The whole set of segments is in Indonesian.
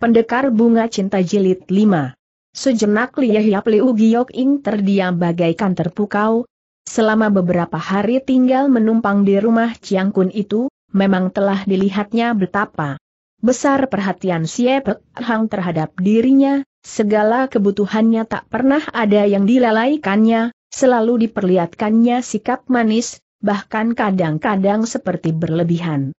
Pendekar Bunga Cinta Jilid 5 Sejenak Lia Hiap Liu Giyok Ing terdiam bagaikan terpukau. Selama beberapa hari tinggal menumpang di rumah Chiang Kun itu, memang telah dilihatnya betapa besar perhatian Siepek Hang terhadap dirinya, segala kebutuhannya tak pernah ada yang dilalaikannya, selalu diperlihatkannya sikap manis, bahkan kadang-kadang seperti berlebihan.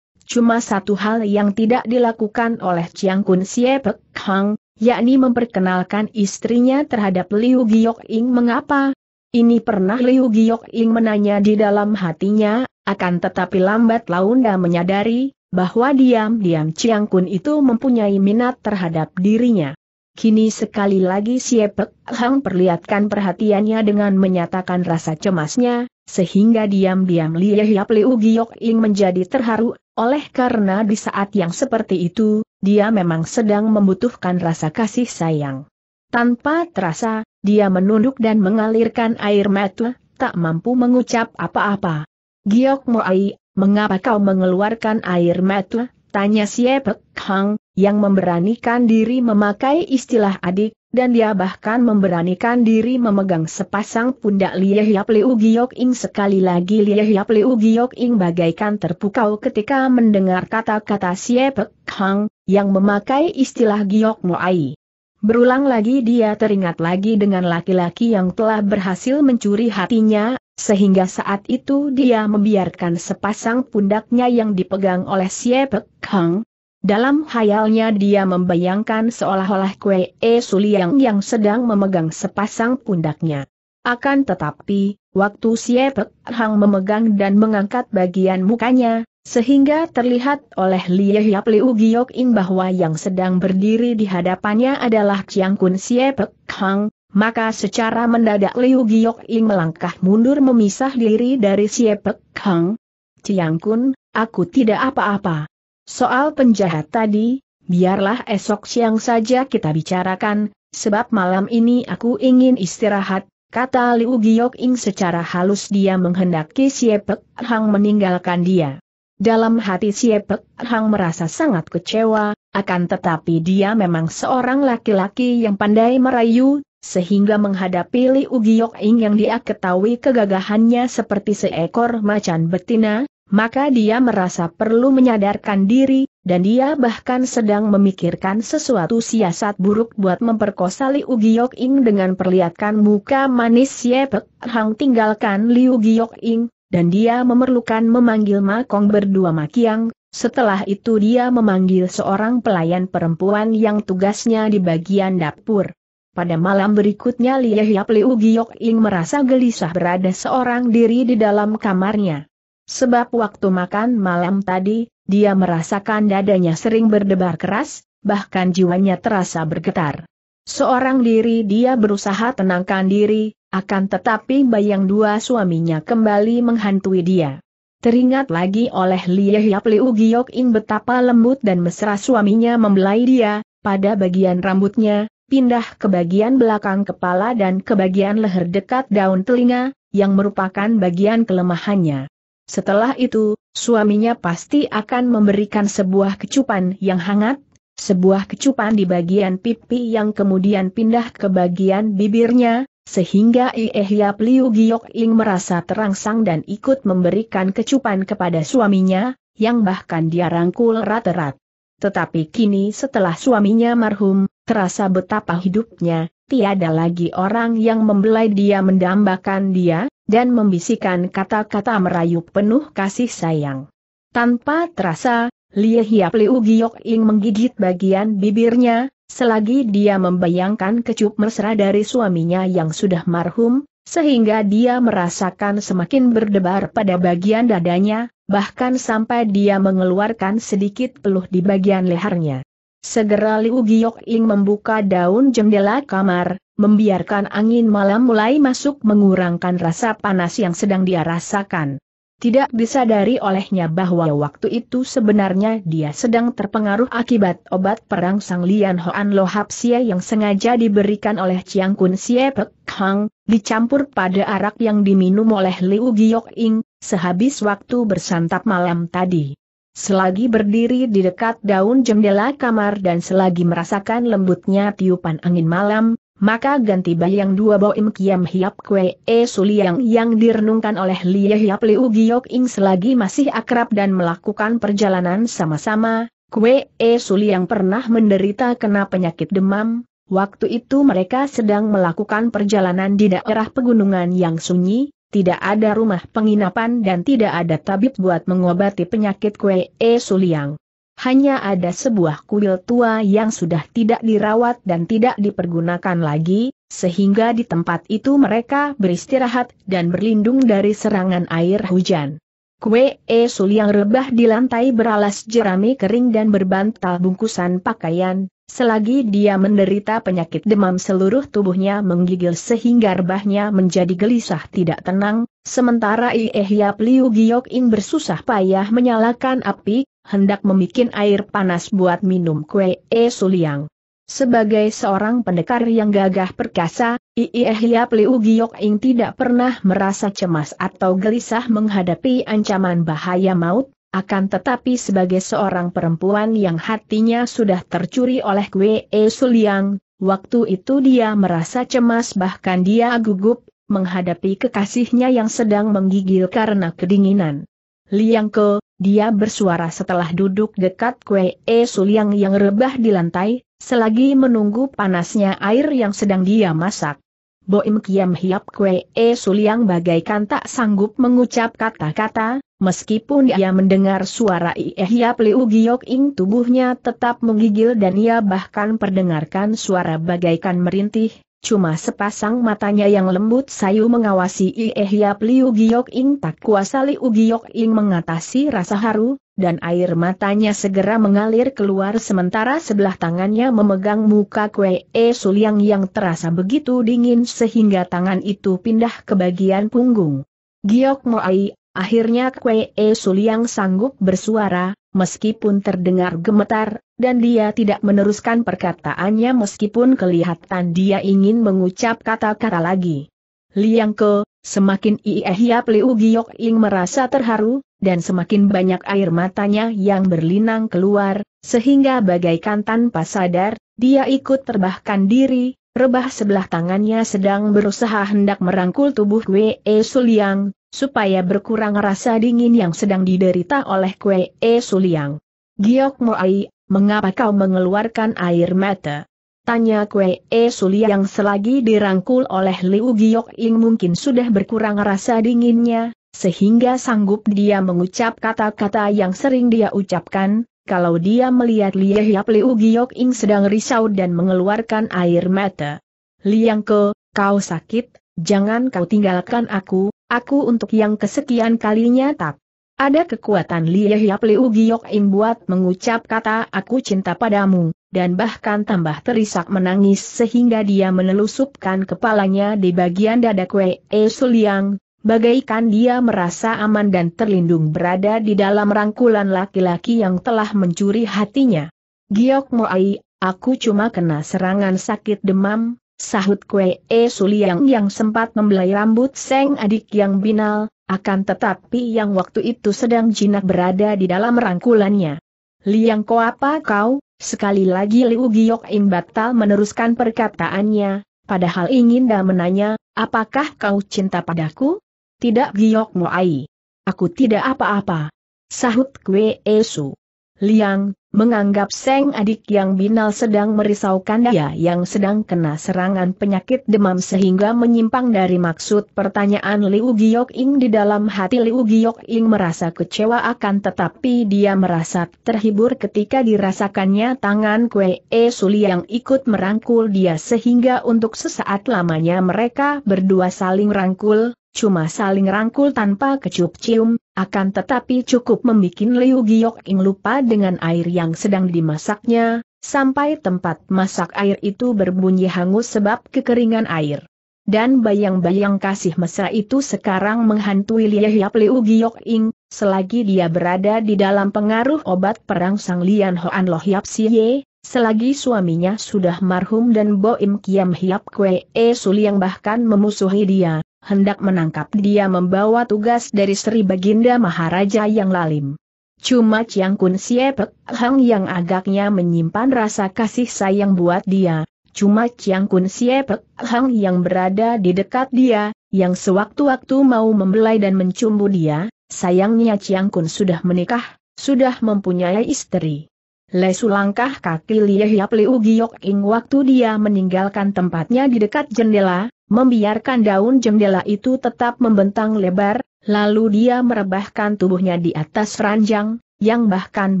Cuma satu hal yang tidak dilakukan oleh Chiang Kun Siepek Hang, yakni memperkenalkan istrinya terhadap Liu Giok Ing mengapa. Ini pernah Liu Giok Ing menanya di dalam hatinya, akan tetapi lambat laun dia menyadari, bahwa diam-diam Chiang Kun itu mempunyai minat terhadap dirinya. Kini sekali lagi Siepek Hang perlihatkan perhatiannya dengan menyatakan rasa cemasnya, sehingga diam-diam Li Yehiap Liu Giok Ing menjadi terharu, oleh karena di saat yang seperti itu, dia memang sedang membutuhkan rasa kasih sayang. Tanpa terasa, dia menunduk dan mengalirkan air mata, tak mampu mengucap apa-apa. Giok Moai, mengapa kau mengeluarkan air mata? Tanya Siepek Hang, yang memberanikan diri memakai istilah adik, dan dia bahkan memberanikan diri memegang sepasang pundak Lie Yap Liu Giok Ing sekali lagi Lie Yap Liu Giok Ing bagaikan terpukau ketika mendengar kata-kata Siap Pek Hang, yang memakai istilah Giok Moai. Berulang lagi dia teringat lagi dengan laki-laki yang telah berhasil mencuri hatinya, sehingga saat itu dia membiarkan sepasang pundaknya yang dipegang oleh Siepek Kang, dalam hayalnya dia membayangkan seolah-olah Kue E Suliang yang sedang memegang sepasang pundaknya. Akan tetapi, waktu Siepek Hang memegang dan mengangkat bagian mukanya, sehingga terlihat oleh Lie Hiap Liu Giok In bahwa yang sedang berdiri di hadapannya adalah Chiang Kun Siepek Hang, maka secara mendadak Liu Giok In melangkah mundur memisah diri dari Siepek Hang. Chiang Kun, aku tidak apa-apa. Soal penjahat tadi, biarlah esok siang saja kita bicarakan, sebab malam ini aku ingin istirahat, kata Liu Giok-ing secara halus dia menghendaki Siepek Hang meninggalkan dia. Dalam hati Siepek Hang merasa sangat kecewa, akan tetapi dia memang seorang laki-laki yang pandai merayu, sehingga menghadapi Liu Giok-ing yang dia ketahui kegagahannya seperti seekor macan betina, maka dia merasa perlu menyadarkan diri, dan dia bahkan sedang memikirkan sesuatu siasat buruk buat memperkosa Liu Giok Ing dengan perlihatkan muka manis Yepek Hang tinggalkan Liu Giok Ing, dan dia memerlukan memanggil Makong berdua makiang, setelah itu dia memanggil seorang pelayan perempuan yang tugasnya di bagian dapur. Pada malam berikutnya Lia Liu Giok Ing merasa gelisah berada seorang diri di dalam kamarnya. Sebab waktu makan malam tadi, dia merasakan dadanya sering berdebar keras, bahkan jiwanya terasa bergetar. Seorang diri dia berusaha tenangkan diri, akan tetapi bayang dua suaminya kembali menghantui dia. Teringat lagi oleh Lie Yap Liu Giok In betapa lembut dan mesra suaminya membelai dia, pada bagian rambutnya, pindah ke bagian belakang kepala dan ke bagian leher dekat daun telinga, yang merupakan bagian kelemahannya. Setelah itu, suaminya pasti akan memberikan sebuah kecupan yang hangat, sebuah kecupan di bagian pipi yang kemudian pindah ke bagian bibirnya, sehingga Iehya Pliu Giok Ing merasa terangsang dan ikut memberikan kecupan kepada suaminya, yang bahkan dia rangkul rat-rat. Tetapi kini setelah suaminya marhum, terasa betapa hidupnya, tiada lagi orang yang membelai dia mendambakan dia, dan membisikkan kata-kata merayu penuh kasih sayang. Tanpa terasa, Lie Hiap Liu Giok Ing menggigit bagian bibirnya, selagi dia membayangkan kecup mesra dari suaminya yang sudah marhum, sehingga dia merasakan semakin berdebar pada bagian dadanya, bahkan sampai dia mengeluarkan sedikit peluh di bagian lehernya. Segera Liu Giok ing membuka daun jendela kamar, membiarkan angin malam mulai masuk mengurangkan rasa panas yang sedang dia rasakan. Tidak disadari olehnya bahwa waktu itu sebenarnya dia sedang terpengaruh akibat obat perang Sang Lian Hoan Lo Hap yang sengaja diberikan oleh Chiang Kun Sie Pek Hang, dicampur pada arak yang diminum oleh Liu Giok ing sehabis waktu bersantap malam tadi selagi berdiri di dekat daun jendela kamar dan selagi merasakan lembutnya tiupan angin malam, maka ganti bayang dua boim kiam hiap kue e suliang yang direnungkan oleh Lie Hiap Liu Giok Ing selagi masih akrab dan melakukan perjalanan sama-sama, kue e suliang pernah menderita kena penyakit demam, waktu itu mereka sedang melakukan perjalanan di daerah pegunungan yang sunyi, tidak ada rumah penginapan dan tidak ada tabib buat mengobati penyakit Kue E Suliang. Hanya ada sebuah kuil tua yang sudah tidak dirawat dan tidak dipergunakan lagi, sehingga di tempat itu mereka beristirahat dan berlindung dari serangan air hujan. Kue E Suliang rebah di lantai beralas jerami kering dan berbantal bungkusan pakaian, Selagi dia menderita penyakit demam seluruh tubuhnya menggigil sehingga rebahnya menjadi gelisah tidak tenang, sementara Iehyap eh Liu Giok in bersusah payah menyalakan api, hendak memikin air panas buat minum kue E Suliang. Sebagai seorang pendekar yang gagah perkasa, Iehyap eh Liu Giok in tidak pernah merasa cemas atau gelisah menghadapi ancaman bahaya maut, akan tetapi sebagai seorang perempuan yang hatinya sudah tercuri oleh Kwe E Suliang, waktu itu dia merasa cemas bahkan dia gugup menghadapi kekasihnya yang sedang menggigil karena kedinginan. Liang Ke, dia bersuara setelah duduk dekat kue E Suliang yang rebah di lantai, selagi menunggu panasnya air yang sedang dia masak. Boim Kiam Hiap Kwe E Suliang bagaikan tak sanggup mengucap kata-kata, meskipun ia mendengar suara Ie Hiap Liu Giok Ing tubuhnya tetap menggigil dan ia bahkan perdengarkan suara bagaikan merintih, cuma sepasang matanya yang lembut sayu mengawasi Ie Hiap Liu Giok Ing tak kuasa Liu Giok Ing mengatasi rasa haru, dan air matanya segera mengalir keluar sementara sebelah tangannya memegang muka Kue E Suliang yang terasa begitu dingin sehingga tangan itu pindah ke bagian punggung. Giok Moai, akhirnya Kue E Suliang sanggup bersuara, meskipun terdengar gemetar, dan dia tidak meneruskan perkataannya meskipun kelihatan dia ingin mengucap kata-kata lagi. Liang Ke, semakin Iehiap Liu Giok Ing merasa terharu, dan semakin banyak air matanya yang berlinang keluar, sehingga bagaikan tanpa sadar, dia ikut terbahkan diri, rebah sebelah tangannya sedang berusaha hendak merangkul tubuh E Suliang, supaya berkurang rasa dingin yang sedang diderita oleh E Suliang. Giok Moai, mengapa kau mengeluarkan air mata? Tanya Kue E Suli yang selagi dirangkul oleh Liu Giok Ing mungkin sudah berkurang rasa dinginnya, sehingga sanggup dia mengucap kata-kata yang sering dia ucapkan, kalau dia melihat Lia Liu Giok Ing sedang risau dan mengeluarkan air mata. Liang Ke, kau sakit, jangan kau tinggalkan aku, aku untuk yang kesekian kalinya tak. Ada kekuatan Lia Liu Giok Ing buat mengucap kata aku cinta padamu dan bahkan tambah terisak menangis sehingga dia menelusupkan kepalanya di bagian dada Kwe E Suliang, bagaikan dia merasa aman dan terlindung berada di dalam rangkulan laki-laki yang telah mencuri hatinya. Giok Moai, aku cuma kena serangan sakit demam, sahut Kwe E Suliang yang sempat membelai rambut Seng adik yang binal, akan tetapi yang waktu itu sedang jinak berada di dalam rangkulannya. Liang ko apa kau? Sekali lagi Liu Giok Im batal meneruskan perkataannya, padahal ingin dah menanya, apakah kau cinta padaku? Tidak Giok Moai. Aku tidak apa-apa. Sahut Kwe Esu. Liang, menganggap Seng adik yang binal sedang merisaukan dia yang sedang kena serangan penyakit demam sehingga menyimpang dari maksud pertanyaan Liu Giok-ing di dalam hati Liu Giok-ing merasa kecewa akan tetapi dia merasa terhibur ketika dirasakannya tangan Kue E Suli yang ikut merangkul dia sehingga untuk sesaat lamanya mereka berdua saling rangkul, cuma saling rangkul tanpa kecup-cium, akan tetapi cukup membuat Liu Giok Ing lupa dengan air yang sedang dimasaknya, sampai tempat masak air itu berbunyi hangus sebab kekeringan air. Dan bayang-bayang kasih mesra itu sekarang menghantui Liahiap Liu Giok Ing, selagi dia berada di dalam pengaruh obat perang Sang Lian Hoan Loh Hiap Siye, selagi suaminya sudah marhum dan Boim Kiam Hiap Kwe E Suliang bahkan memusuhi dia, hendak menangkap dia membawa tugas dari Sri Baginda Maharaja yang lalim. Cuma Chiang Kun Siepek Hang yang agaknya menyimpan rasa kasih sayang buat dia, cuma Chiang Kun Siepek Hang yang berada di dekat dia, yang sewaktu-waktu mau membelai dan mencumbu dia, sayangnya Chiang Kun sudah menikah, sudah mempunyai istri. Lesu langkah kaki Liehyap Liu Giok Ing waktu dia meninggalkan tempatnya di dekat jendela, membiarkan daun jendela itu tetap membentang lebar, lalu dia merebahkan tubuhnya di atas ranjang, yang bahkan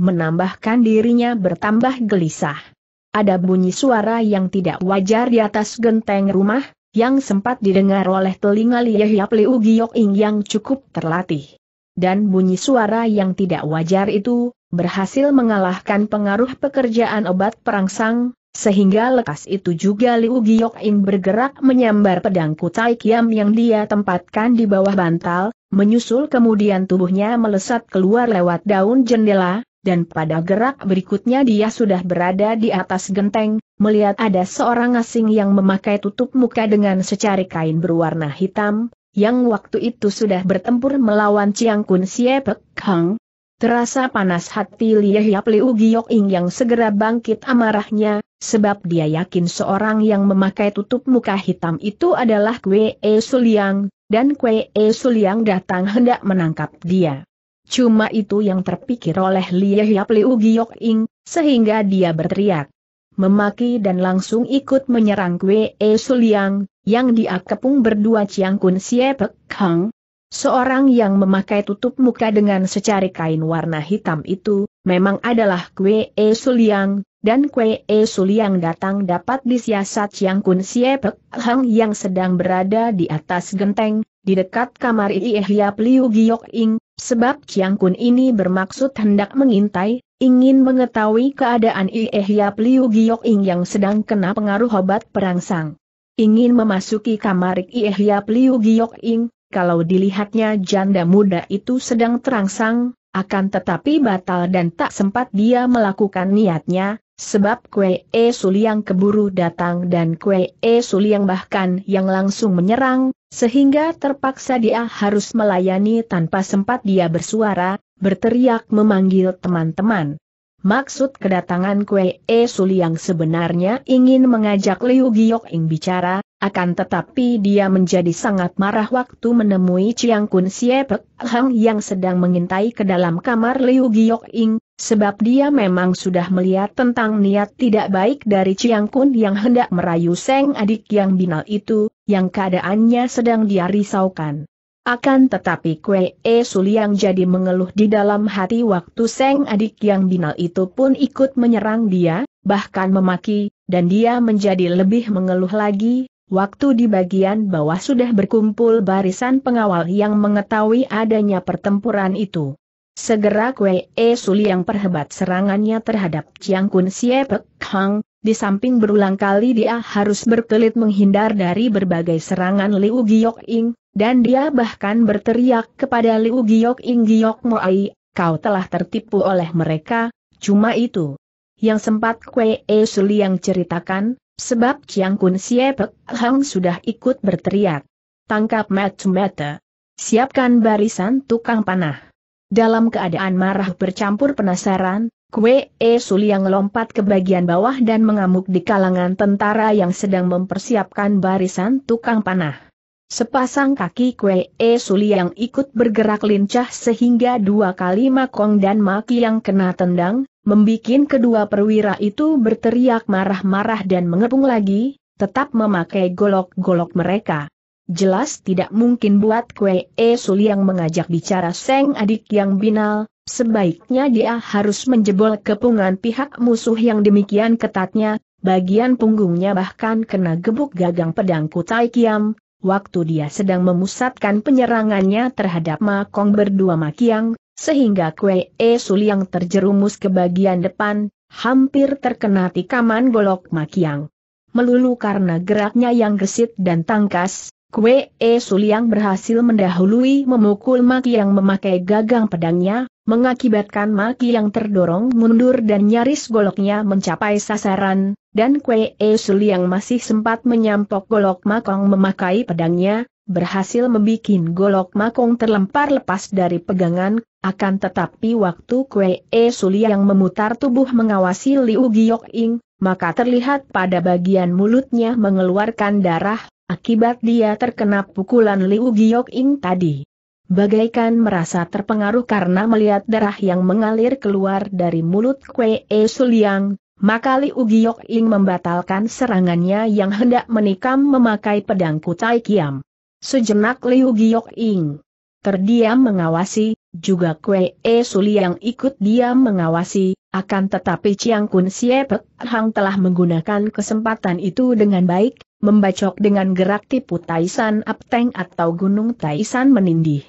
menambahkan dirinya bertambah gelisah. Ada bunyi suara yang tidak wajar di atas genteng rumah, yang sempat didengar oleh telinga Liehyap Liu Giok Ing yang cukup terlatih. Dan bunyi suara yang tidak wajar itu, berhasil mengalahkan pengaruh pekerjaan obat perangsang, sehingga lekas itu juga Liu giyok bergerak menyambar pedang Kutai Kiam yang dia tempatkan di bawah bantal, menyusul kemudian tubuhnya melesat keluar lewat daun jendela, dan pada gerak berikutnya dia sudah berada di atas genteng, melihat ada seorang asing yang memakai tutup muka dengan secari kain berwarna hitam, yang waktu itu sudah bertempur melawan Chiang Kun Siepek Hang, Terasa panas hati Liehyap Liu Ing yang segera bangkit amarahnya, sebab dia yakin seorang yang memakai tutup muka hitam itu adalah Kwee e Suliang, dan Kwee e Suliang datang hendak menangkap dia. Cuma itu yang terpikir oleh Liehyap Liu Ing, sehingga dia berteriak. Memaki dan langsung ikut menyerang Kwee e Suliang, yang dia kepung berdua Chiang Kun Siepek Kang, Seorang yang memakai tutup muka dengan secari kain warna hitam itu, memang adalah Kwe E Suliang, dan Kwe E Suliang datang dapat disiasat Chiang Kun Siepek Hang yang sedang berada di atas genteng, di dekat kamar Ie Hiap Liu Giok Ing, sebab Chiang Kun ini bermaksud hendak mengintai, ingin mengetahui keadaan Ie Hiap Liu Giok Ing yang sedang kena pengaruh obat perangsang. Ingin memasuki kamar Ie Hiap Liu Giok Ing, kalau dilihatnya janda muda itu sedang terangsang, akan tetapi batal dan tak sempat dia melakukan niatnya, sebab Kue E Suliang keburu datang dan Kue E Suliang bahkan yang langsung menyerang, sehingga terpaksa dia harus melayani tanpa sempat dia bersuara, berteriak memanggil teman-teman. Maksud kedatangan Kue E Suliang sebenarnya ingin mengajak Liu Giok Ing bicara, akan tetapi dia menjadi sangat marah waktu menemui Chiang Kun Siepek Hang yang sedang mengintai ke dalam kamar Liu Giok Ing, sebab dia memang sudah melihat tentang niat tidak baik dari Chiang Kun yang hendak merayu Seng adik yang binal itu, yang keadaannya sedang dia risaukan. Akan tetapi Kue E Suliang jadi mengeluh di dalam hati waktu Seng adik yang binal itu pun ikut menyerang dia, bahkan memaki, dan dia menjadi lebih mengeluh lagi, Waktu di bagian bawah sudah berkumpul barisan pengawal yang mengetahui adanya pertempuran itu. Segera Kwe E Suli yang perhebat serangannya terhadap Chiang Kun Sie Hang, di samping berulang kali dia harus berkelit menghindar dari berbagai serangan Liu Giok Ing, dan dia bahkan berteriak kepada Liu Giok Ing Giok Moai, kau telah tertipu oleh mereka, cuma itu. Yang sempat Kwe E Suli yang ceritakan, Sebab Chiang Kun Siepek Hang sudah ikut berteriak. Tangkap mata-mata. Siapkan barisan tukang panah. Dalam keadaan marah bercampur penasaran, Kue E yang lompat ke bagian bawah dan mengamuk di kalangan tentara yang sedang mempersiapkan barisan tukang panah. Sepasang kaki Kue E yang ikut bergerak lincah sehingga dua kali Makong dan Maki yang kena tendang, Membikin kedua perwira itu berteriak marah-marah dan mengepung lagi, tetap memakai golok-golok mereka. Jelas tidak mungkin buat kue E yang mengajak bicara Seng adik yang binal, sebaiknya dia harus menjebol kepungan pihak musuh yang demikian ketatnya, bagian punggungnya bahkan kena gebuk gagang pedang Kutai Kiam, waktu dia sedang memusatkan penyerangannya terhadap Makong berdua Makiang, sehingga Kue E Sul yang terjerumus ke bagian depan, hampir terkena tikaman golok makiang. Melulu karena geraknya yang gesit dan tangkas, Kue E Sul yang berhasil mendahului memukul Makiang memakai gagang pedangnya, mengakibatkan Maki yang terdorong mundur dan nyaris goloknya mencapai sasaran, dan Kwe Suli yang masih sempat menyampok golok Makong memakai pedangnya, berhasil membuat golok makong terlempar lepas dari pegangan, akan tetapi waktu Kue E Suli yang memutar tubuh mengawasi Liu Giok Ing, maka terlihat pada bagian mulutnya mengeluarkan darah, akibat dia terkena pukulan Liu Giok Ing tadi. Bagaikan merasa terpengaruh karena melihat darah yang mengalir keluar dari mulut Kue E Suliang, maka Liu Giok Ing membatalkan serangannya yang hendak menikam memakai pedang Kutai Kiam. Sejenak Liu Giok Ing terdiam mengawasi, juga Kue E Suli yang ikut diam mengawasi, akan tetapi Chiang Kun Siepek Hang telah menggunakan kesempatan itu dengan baik, membacok dengan gerak tipu Taisan Apteng atau Gunung Taisan menindih.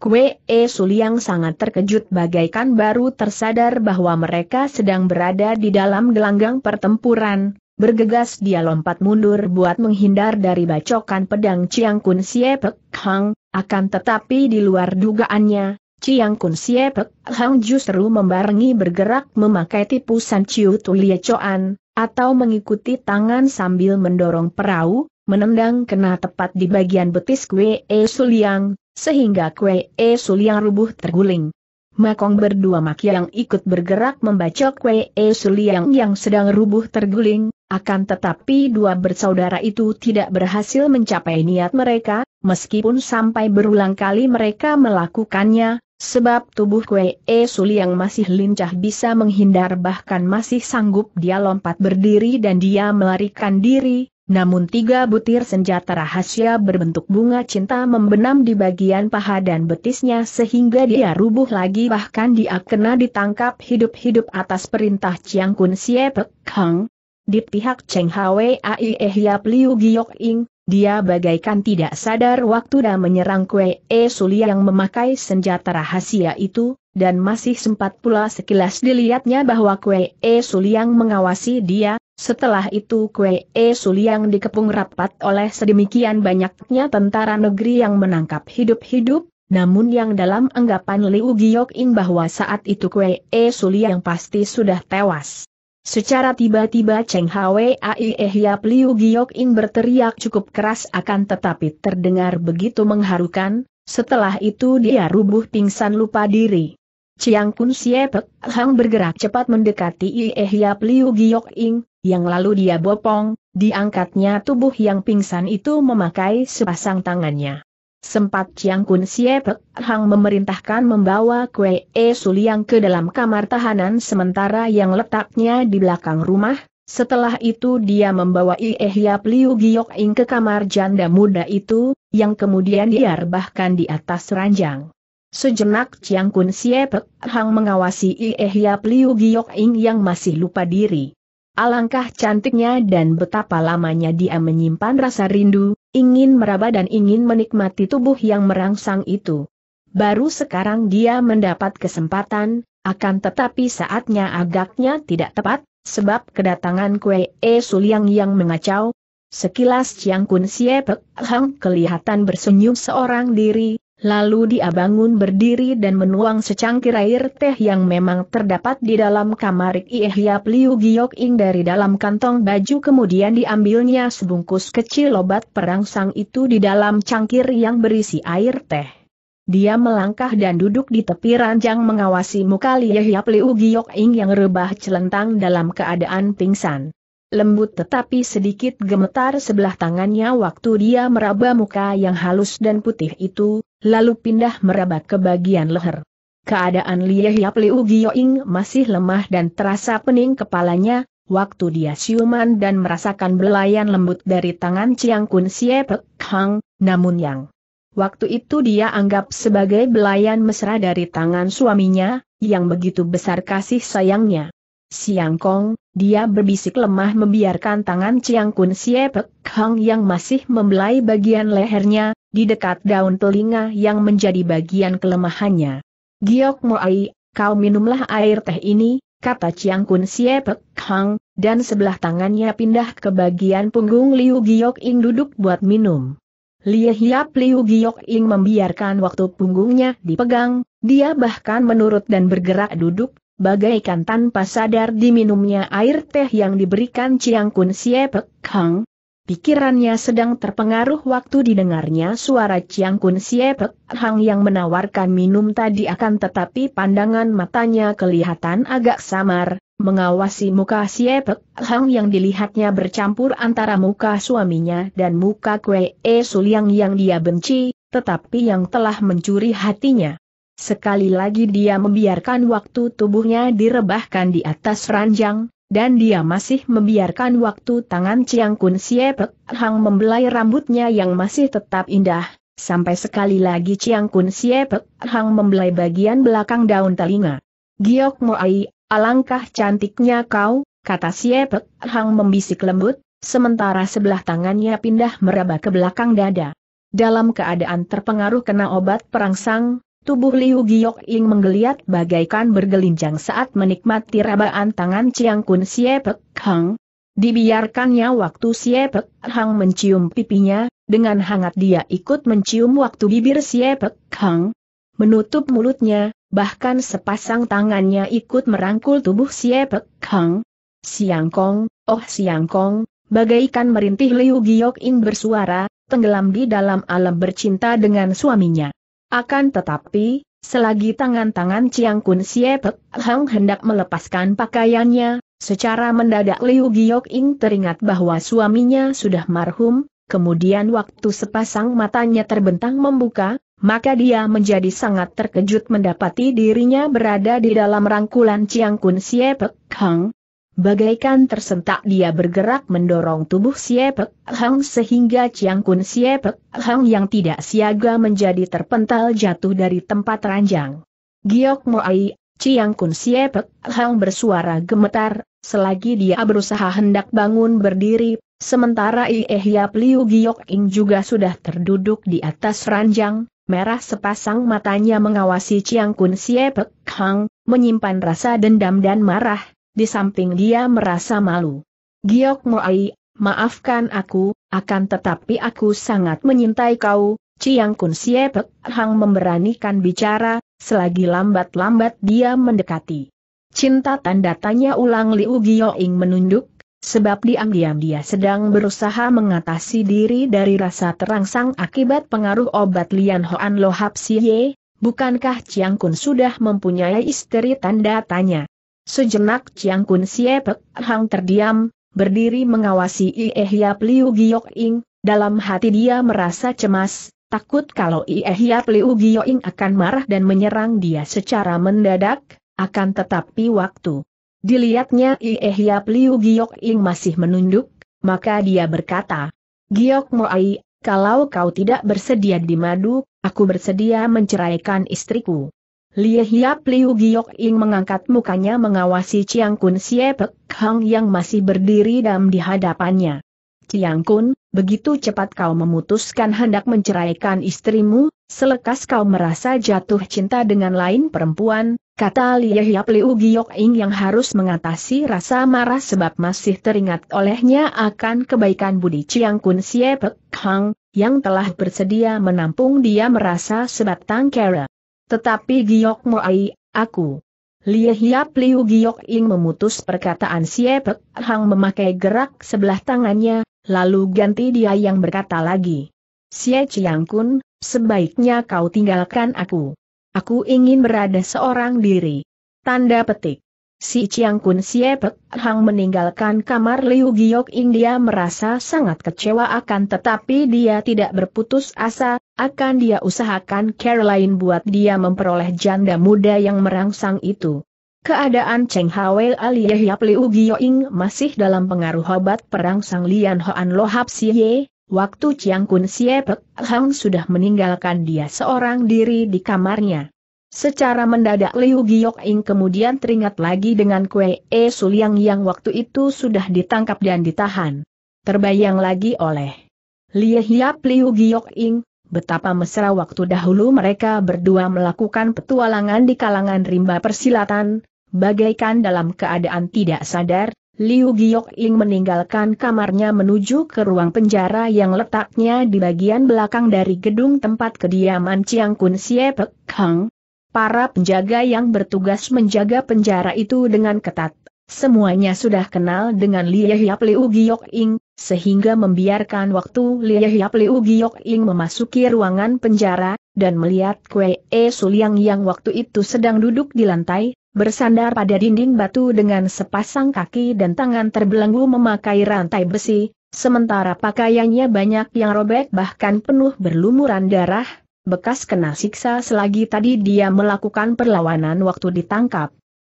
Kue E yang sangat terkejut bagaikan baru tersadar bahwa mereka sedang berada di dalam gelanggang pertempuran, Bergegas dia lompat mundur buat menghindar dari bacokan pedang Chiang Kun Siepek Hang, akan tetapi di luar dugaannya, Chiang Kun Siepek Hang justru membarengi bergerak memakai tipusan Chiu Tulie Choan, atau mengikuti tangan sambil mendorong perahu, menendang kena tepat di bagian betis Kwe E Suliang, sehingga Kwe E Suliang rubuh terguling. Makong berdua maki yang ikut bergerak membacok Wei e Suliang yang sedang rubuh terguling, akan tetapi dua bersaudara itu tidak berhasil mencapai niat mereka, meskipun sampai berulang kali mereka melakukannya, sebab tubuh Wei e Suliang masih lincah bisa menghindar bahkan masih sanggup dia lompat berdiri dan dia melarikan diri, namun tiga butir senjata rahasia berbentuk bunga cinta membenam di bagian paha dan betisnya sehingga dia rubuh lagi bahkan dia kena ditangkap hidup-hidup atas perintah Chiang Kun Siepek Kang. Hang. Di pihak Cheng Hwe Ai Hiap Liu Giok Ing, dia bagaikan tidak sadar waktu dah menyerang Kue E Suli yang memakai senjata rahasia itu, dan masih sempat pula sekilas dilihatnya bahwa Kue E Suli mengawasi dia, setelah itu Kue E Suliang dikepung rapat oleh sedemikian banyaknya tentara negeri yang menangkap hidup-hidup, namun yang dalam anggapan Liu giyok bahwa saat itu Kue E Suliang pasti sudah tewas. Secara tiba-tiba Cheng Hwei Hiap Liu giyok berteriak cukup keras akan tetapi terdengar begitu mengharukan, setelah itu dia rubuh pingsan lupa diri. Chiang Kun Siepek, Hang bergerak cepat mendekati Ie Hiap Liu Giok Ing, yang lalu dia bopong, diangkatnya tubuh yang pingsan itu memakai sepasang tangannya. Sempat Chiang Kun Siepek Hang memerintahkan membawa Kue E Suliang ke dalam kamar tahanan sementara yang letaknya di belakang rumah, setelah itu dia membawa Ie Hiap Liu Giok Ing ke kamar janda muda itu, yang kemudian diarbahkan di atas ranjang. Sejenak Chiang Kun Sie Hang mengawasi Ie Hiap Liu Giok Ing yang masih lupa diri. Alangkah cantiknya dan betapa lamanya dia menyimpan rasa rindu, ingin meraba dan ingin menikmati tubuh yang merangsang itu. Baru sekarang dia mendapat kesempatan, akan tetapi saatnya agaknya tidak tepat, sebab kedatangan Kue E Suliang yang mengacau. Sekilas Chiang Kun Sie Hang kelihatan bersenyum seorang diri, Lalu dia bangun berdiri dan menuang secangkir air teh yang memang terdapat di dalam kamar Iehya Liu Giok Ing dari dalam kantong baju kemudian diambilnya sebungkus kecil obat perangsang itu di dalam cangkir yang berisi air teh. Dia melangkah dan duduk di tepi ranjang mengawasi muka Iehya Liu Giok Ing yang rebah celentang dalam keadaan pingsan. Lembut tetapi sedikit gemetar sebelah tangannya waktu dia meraba muka yang halus dan putih itu, lalu pindah meraba ke bagian leher. Keadaan Lie Yap Liu Gioing masih lemah dan terasa pening kepalanya, waktu dia siuman dan merasakan belayan lembut dari tangan Chiang Kun Sie Pek Hang, namun yang Waktu itu dia anggap sebagai belayan mesra dari tangan suaminya, yang begitu besar kasih sayangnya. Siang Kong, dia berbisik lemah membiarkan tangan Chiang Kun Sie Pek Hang yang masih membelai bagian lehernya, di dekat daun telinga yang menjadi bagian kelemahannya. Giok Moai, kau minumlah air teh ini, kata Chiang Kun Siepek Kang, Hang, dan sebelah tangannya pindah ke bagian punggung Liu Giok Ing duduk buat minum. Lie Hiap Liu Giok Ing membiarkan waktu punggungnya dipegang, dia bahkan menurut dan bergerak duduk, bagaikan tanpa sadar diminumnya air teh yang diberikan Chiang Kun Siepek Hang, Pikirannya sedang terpengaruh waktu didengarnya suara Chiang Kun Siepek Hang yang menawarkan minum tadi akan tetapi pandangan matanya kelihatan agak samar, mengawasi muka Siepek Hang yang dilihatnya bercampur antara muka suaminya dan muka Kwe E Suliang yang dia benci, tetapi yang telah mencuri hatinya. Sekali lagi dia membiarkan waktu tubuhnya direbahkan di atas ranjang, dan dia masih membiarkan waktu tangan Chiang Kun Siepek Hang membelai rambutnya yang masih tetap indah, sampai sekali lagi Chiang Kun Siepek Hang membelai bagian belakang daun telinga. Giok Moai, alangkah cantiknya kau, kata Siepek Hang membisik lembut, sementara sebelah tangannya pindah meraba ke belakang dada. Dalam keadaan terpengaruh kena obat perangsang, Tubuh Liu Giok Ing menggeliat bagaikan bergelincang saat menikmati rabaan tangan Chiang Kun Siepek Hang. Dibiarkannya waktu Siepek Hang mencium pipinya, dengan hangat dia ikut mencium waktu bibir Siepek Hang. Menutup mulutnya, bahkan sepasang tangannya ikut merangkul tubuh Siepek Hang. Siang Kong, oh Siang Kong, bagaikan merintih Liu Giok Ing bersuara, tenggelam di dalam alam bercinta dengan suaminya. Akan tetapi, selagi tangan-tangan Chiang Kun Siepek Hang hendak melepaskan pakaiannya, secara mendadak Liu Giok Ing teringat bahwa suaminya sudah marhum, kemudian waktu sepasang matanya terbentang membuka, maka dia menjadi sangat terkejut mendapati dirinya berada di dalam rangkulan Chiang Kun Siepek Hang, Bagaikan tersentak dia bergerak mendorong tubuh Siepek Hang sehingga Chiang Kun Siepek Hang yang tidak siaga menjadi terpental jatuh dari tempat ranjang. Giok Moai, Chiang Kun Siepek Hang bersuara gemetar, selagi dia berusaha hendak bangun berdiri, sementara Ie eh Hiap Liu Giok Ing juga sudah terduduk di atas ranjang, merah sepasang matanya mengawasi Chiang Kun Siepek Hang, menyimpan rasa dendam dan marah di samping dia merasa malu. Giok Moai, maafkan aku, akan tetapi aku sangat menyintai kau, Ciang Kun Siepek Hang memberanikan bicara, selagi lambat-lambat dia mendekati. Cinta tanda tanya ulang Liu Gioing menunduk, sebab diam-diam dia sedang berusaha mengatasi diri dari rasa terangsang akibat pengaruh obat Lian Hoan Lohap Siye, bukankah Ciang Kun sudah mempunyai istri tanda tanya. Sejenak Chiang Kun siap Hang terdiam, berdiri mengawasi Ie Hiap Liu Giok Ing, dalam hati dia merasa cemas, takut kalau Ie Hiap Liu Giok Ing akan marah dan menyerang dia secara mendadak, akan tetapi waktu. Dilihatnya Ie Hiap Liu Giok Ing masih menunduk, maka dia berkata, Giok Moai, kalau kau tidak bersedia dimadu, aku bersedia menceraikan istriku. Lie Hiap Liu Giok Ing mengangkat mukanya mengawasi Chiang Kun Siepek Hang yang masih berdiri dam di hadapannya. Chiang Kun, begitu cepat kau memutuskan hendak menceraikan istrimu, selekas kau merasa jatuh cinta dengan lain perempuan, kata Lie Hiap Liu Giok Ing yang harus mengatasi rasa marah sebab masih teringat olehnya akan kebaikan budi Chiang Kun Siepek Hang, yang telah bersedia menampung dia merasa sebatang kera. Tetapi Giok Moai, aku. Lie Hiap Liu Giok Ing memutus perkataan Siepek Hang memakai gerak sebelah tangannya, lalu ganti dia yang berkata lagi. Sie Chiang Kun, sebaiknya kau tinggalkan aku. Aku ingin berada seorang diri. Tanda petik. Si Chiang Kun Siepek Hang meninggalkan kamar Liu Giok dia merasa sangat kecewa akan tetapi dia tidak berputus asa, akan dia usahakan Caroline buat dia memperoleh janda muda yang merangsang itu. Keadaan Cheng Hawei alias Liu Gioing masih dalam pengaruh obat perang Sang Lian Hoan Lohap Siye, waktu Chiang Kun Siepek Hang sudah meninggalkan dia seorang diri di kamarnya. Secara mendadak Liu Giyok-ing kemudian teringat lagi dengan Kue E Suliang yang waktu itu sudah ditangkap dan ditahan. Terbayang lagi oleh Lie Hiap Liu Giyok-ing, betapa mesra waktu dahulu mereka berdua melakukan petualangan di kalangan rimba persilatan, bagaikan dalam keadaan tidak sadar, Liu Giyok-ing meninggalkan kamarnya menuju ke ruang penjara yang letaknya di bagian belakang dari gedung tempat kediaman Chiang Kun Siepek Kang, para penjaga yang bertugas menjaga penjara itu dengan ketat. Semuanya sudah kenal dengan Lia Hiap Liu Giok Ing, sehingga membiarkan waktu Lia Hiap Liu Giok Ing memasuki ruangan penjara, dan melihat Kue E Suliang yang waktu itu sedang duduk di lantai, bersandar pada dinding batu dengan sepasang kaki dan tangan terbelenggu memakai rantai besi, sementara pakaiannya banyak yang robek bahkan penuh berlumuran darah, bekas kena siksa selagi tadi dia melakukan perlawanan waktu ditangkap.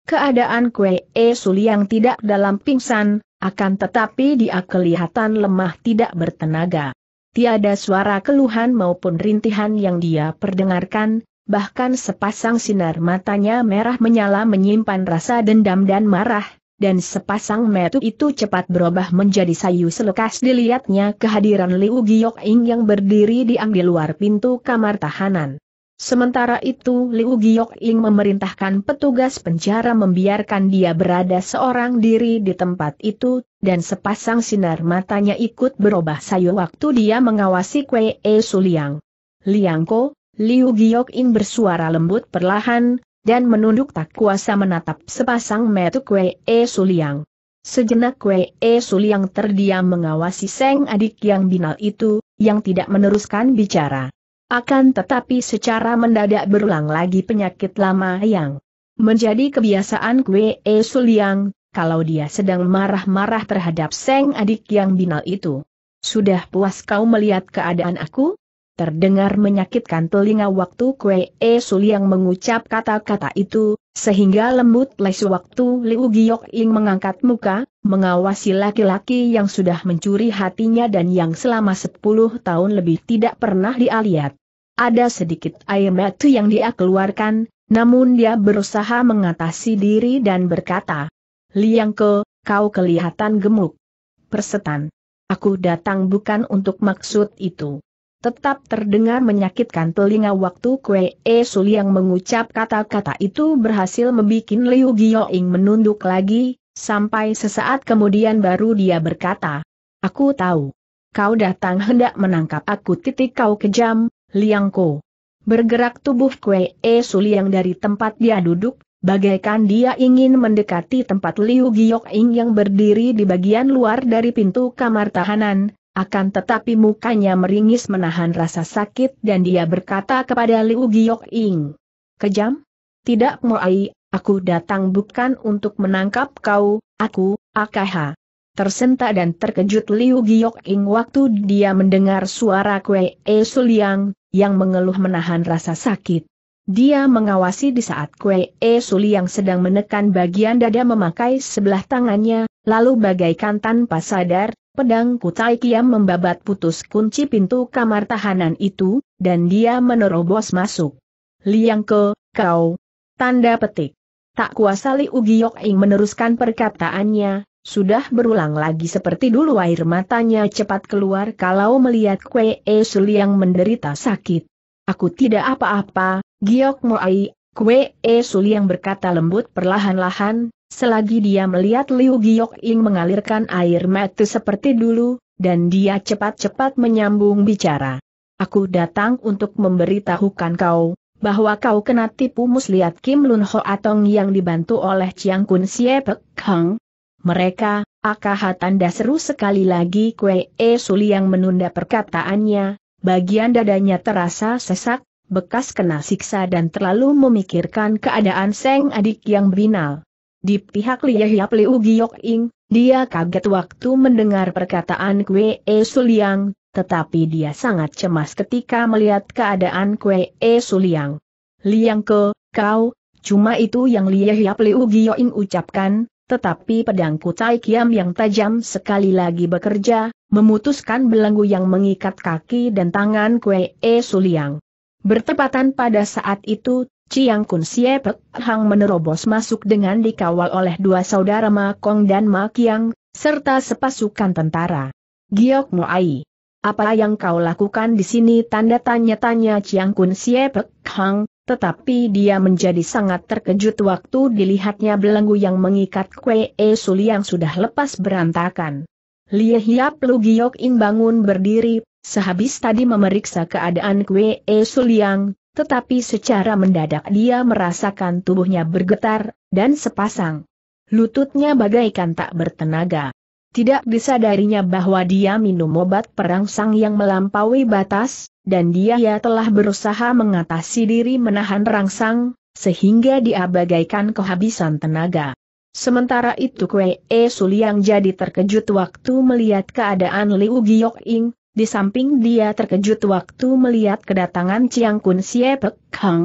Keadaan Kwe e. Suli yang tidak dalam pingsan, akan tetapi dia kelihatan lemah tidak bertenaga. Tiada suara keluhan maupun rintihan yang dia perdengarkan, bahkan sepasang sinar matanya merah menyala menyimpan rasa dendam dan marah, dan sepasang metu itu cepat berubah menjadi sayu selekas dilihatnya kehadiran Liu Giyok-ing yang berdiri diam di luar pintu kamar tahanan. Sementara itu Liu Giyok-ing memerintahkan petugas penjara membiarkan dia berada seorang diri di tempat itu, dan sepasang sinar matanya ikut berubah sayu waktu dia mengawasi Kwe E Liang. Liangko, Liu Giyok-ing bersuara lembut perlahan, dan menunduk tak kuasa menatap sepasang metu Kwe E Suliang. Sejenak Kwe E Suliang terdiam mengawasi Seng adik yang binal itu, yang tidak meneruskan bicara. Akan tetapi secara mendadak berulang lagi penyakit lama yang menjadi kebiasaan Kwe E Suliang, kalau dia sedang marah-marah terhadap Seng adik yang binal itu. Sudah puas kau melihat keadaan aku? terdengar menyakitkan telinga waktu Kue E Sul yang mengucap kata-kata itu, sehingga lembut les waktu Liu Giok Ing mengangkat muka, mengawasi laki-laki yang sudah mencuri hatinya dan yang selama 10 tahun lebih tidak pernah dia Ada sedikit air mata yang dia keluarkan, namun dia berusaha mengatasi diri dan berkata, Liang Ke, kau kelihatan gemuk. Persetan. Aku datang bukan untuk maksud itu tetap terdengar menyakitkan telinga waktu Kue E Sul yang mengucap kata-kata itu berhasil membuat Liu Gioing menunduk lagi, sampai sesaat kemudian baru dia berkata, Aku tahu. Kau datang hendak menangkap aku titik kau kejam, Liangko. Bergerak tubuh Kue E Sul yang dari tempat dia duduk, bagaikan dia ingin mendekati tempat Liu Gioing yang berdiri di bagian luar dari pintu kamar tahanan, akan tetapi mukanya meringis menahan rasa sakit dan dia berkata kepada Liu Giok Ing. Kejam? Tidak Moai, aku datang bukan untuk menangkap kau, aku, Akaha. Tersentak dan terkejut Liu Giok Ing waktu dia mendengar suara Kue E Suliang, yang mengeluh menahan rasa sakit. Dia mengawasi di saat Kue E Suliang sedang menekan bagian dada memakai sebelah tangannya, lalu bagaikan tanpa sadar, Pedang Kutai Kiam membabat putus kunci pintu kamar tahanan itu, dan dia menerobos masuk. Liang ke, kau. Tanda petik. Tak kuasa Li Ugiok Ing meneruskan perkataannya, sudah berulang lagi seperti dulu air matanya cepat keluar kalau melihat Kwe E Suli yang menderita sakit. Aku tidak apa-apa, Giok Moai, Kwe E Suli yang berkata lembut perlahan-lahan, Selagi dia melihat Liu Giok ing mengalirkan air mata seperti dulu, dan dia cepat-cepat menyambung bicara. Aku datang untuk memberitahukan kau, bahwa kau kena tipu muslihat Kim Lun Ho Atong yang dibantu oleh Chiang Kun Siepek Hang. Mereka, akan tanda seru sekali lagi Kwe E Suli yang menunda perkataannya, bagian dadanya terasa sesak, bekas kena siksa dan terlalu memikirkan keadaan Seng adik yang binal. Di pihak Liahiap Liu Giok Ing, dia kaget waktu mendengar perkataan Kwee E Suliang, tetapi dia sangat cemas ketika melihat keadaan Kwee E Suliang. Liang Ke, kau, cuma itu yang Liahiap Liu Giok Ing ucapkan, tetapi pedangku Tai Kiam yang tajam sekali lagi bekerja, memutuskan belenggu yang mengikat kaki dan tangan Kwee E Suliang. Bertepatan pada saat itu, Ciang Kun Siepek Hang menerobos masuk dengan dikawal oleh dua saudara Ma Kong dan Ma Kiang, serta sepasukan tentara. Giok Moai. Apa yang kau lakukan di sini tanda tanya-tanya Ciang Kun Siepek Hang, tetapi dia menjadi sangat terkejut waktu dilihatnya belenggu yang mengikat Kwe E Suli yang sudah lepas berantakan. Lie Hiap Lu Giok Ing bangun berdiri, sehabis tadi memeriksa keadaan Kwe E Suli yang, tetapi secara mendadak dia merasakan tubuhnya bergetar, dan sepasang. Lututnya bagaikan tak bertenaga. Tidak disadarinya bahwa dia minum obat perangsang yang melampaui batas, dan dia ya telah berusaha mengatasi diri menahan rangsang, sehingga dia bagaikan kehabisan tenaga. Sementara itu Kwee E Suliang jadi terkejut waktu melihat keadaan Liu Giok Ing, di samping dia terkejut waktu melihat kedatangan Chiang Kun Siepek Kang. Hang,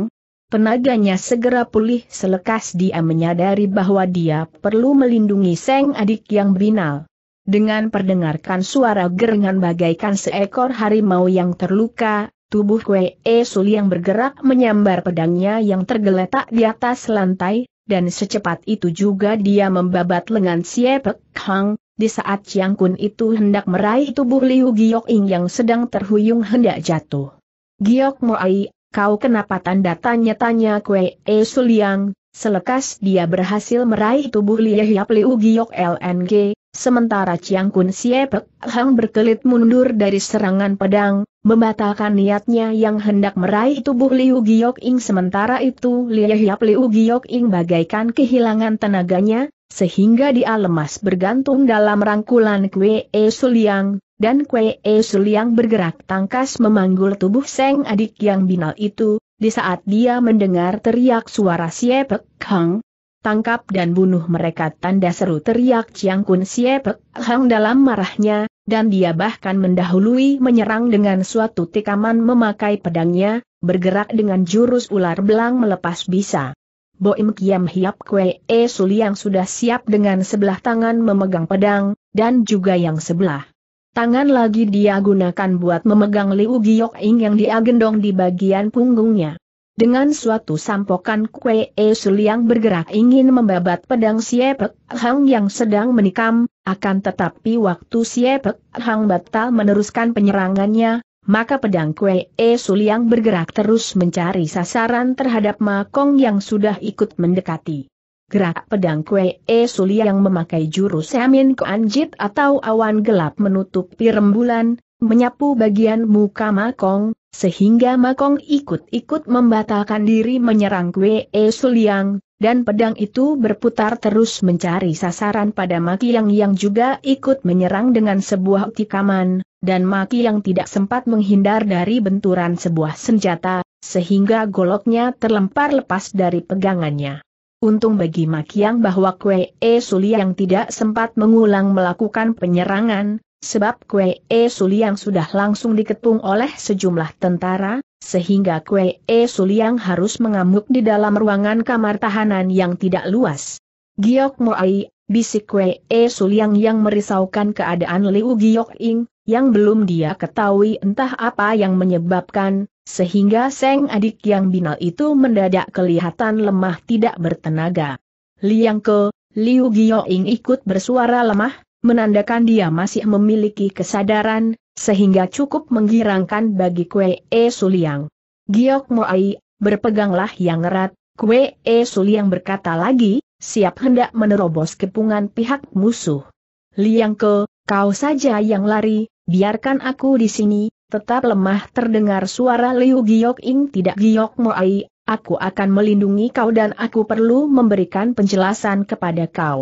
Penaganya segera pulih selekas dia menyadari bahwa dia perlu melindungi Seng adik yang binal. Dengan perdengarkan suara gerengan bagaikan seekor harimau yang terluka, tubuh Kue E Sul yang bergerak menyambar pedangnya yang tergeletak di atas lantai, dan secepat itu juga dia membabat lengan Siepek Kang. Di saat Chiang Kun itu hendak meraih tubuh Liu Giok Ing yang sedang terhuyung hendak jatuh. Giok Moai, kau kenapa tanda tanya-tanya kue E Suliang, selekas dia berhasil meraih tubuh Lia Hiap Liu Giok LNG, sementara Chiang Kun Siepek Hang berkelit mundur dari serangan pedang, membatalkan niatnya yang hendak meraih tubuh Liu Giok Ing sementara itu Lia Hiap Liu Giok Ing bagaikan kehilangan tenaganya, sehingga dia lemas bergantung dalam rangkulan Kue E Suliang, dan Kue E Suliang bergerak tangkas memanggul tubuh Seng adik yang binal itu, di saat dia mendengar teriak suara Siepek Hang, tangkap dan bunuh mereka tanda seru teriak Chiang Kun Siepek Hang dalam marahnya, dan dia bahkan mendahului menyerang dengan suatu tikaman memakai pedangnya, bergerak dengan jurus ular belang melepas bisa. Boim Kiam Hiap Kwe E Suli yang sudah siap dengan sebelah tangan memegang pedang, dan juga yang sebelah. Tangan lagi dia gunakan buat memegang Liu Giok Ing yang dia gendong di bagian punggungnya. Dengan suatu sampokan Kwe E Suli yang bergerak ingin membabat pedang Siepek Hang yang sedang menikam, akan tetapi waktu Siepek Hang batal meneruskan penyerangannya, maka pedang Kue E Suliang bergerak terus mencari sasaran terhadap Makong yang sudah ikut mendekati. Gerak pedang Kue E Suliang memakai jurus Semin Koanjit atau awan gelap menutupi rembulan, menyapu bagian muka Makong, sehingga Makong ikut-ikut membatalkan diri menyerang Kue E Suliang, dan pedang itu berputar terus mencari sasaran pada Maki Yang yang juga ikut menyerang dengan sebuah tikaman, dan Maki Yang tidak sempat menghindar dari benturan sebuah senjata, sehingga goloknya terlempar lepas dari pegangannya. Untung bagi Maki Yang bahwa Kue E Suli yang tidak sempat mengulang melakukan penyerangan, sebab Kue E Suli yang sudah langsung diketung oleh sejumlah tentara, sehingga Kue E Suliang harus mengamuk di dalam ruangan kamar tahanan yang tidak luas. Giok Moai, bisik Kue E Suliang yang merisaukan keadaan Liu Giok Ing, yang belum dia ketahui entah apa yang menyebabkan, sehingga Seng adik yang binal itu mendadak kelihatan lemah tidak bertenaga. Liang Ke, Liu Giok Ing ikut bersuara lemah, menandakan dia masih memiliki kesadaran, sehingga cukup menggirangkan bagi Kue E Suliang. Giok Moai, berpeganglah yang erat, Kue E Suliang berkata lagi, siap hendak menerobos kepungan pihak musuh. Liang Ke, kau saja yang lari, biarkan aku di sini, tetap lemah terdengar suara Liu Giok Ing tidak Giok Moai, aku akan melindungi kau dan aku perlu memberikan penjelasan kepada kau.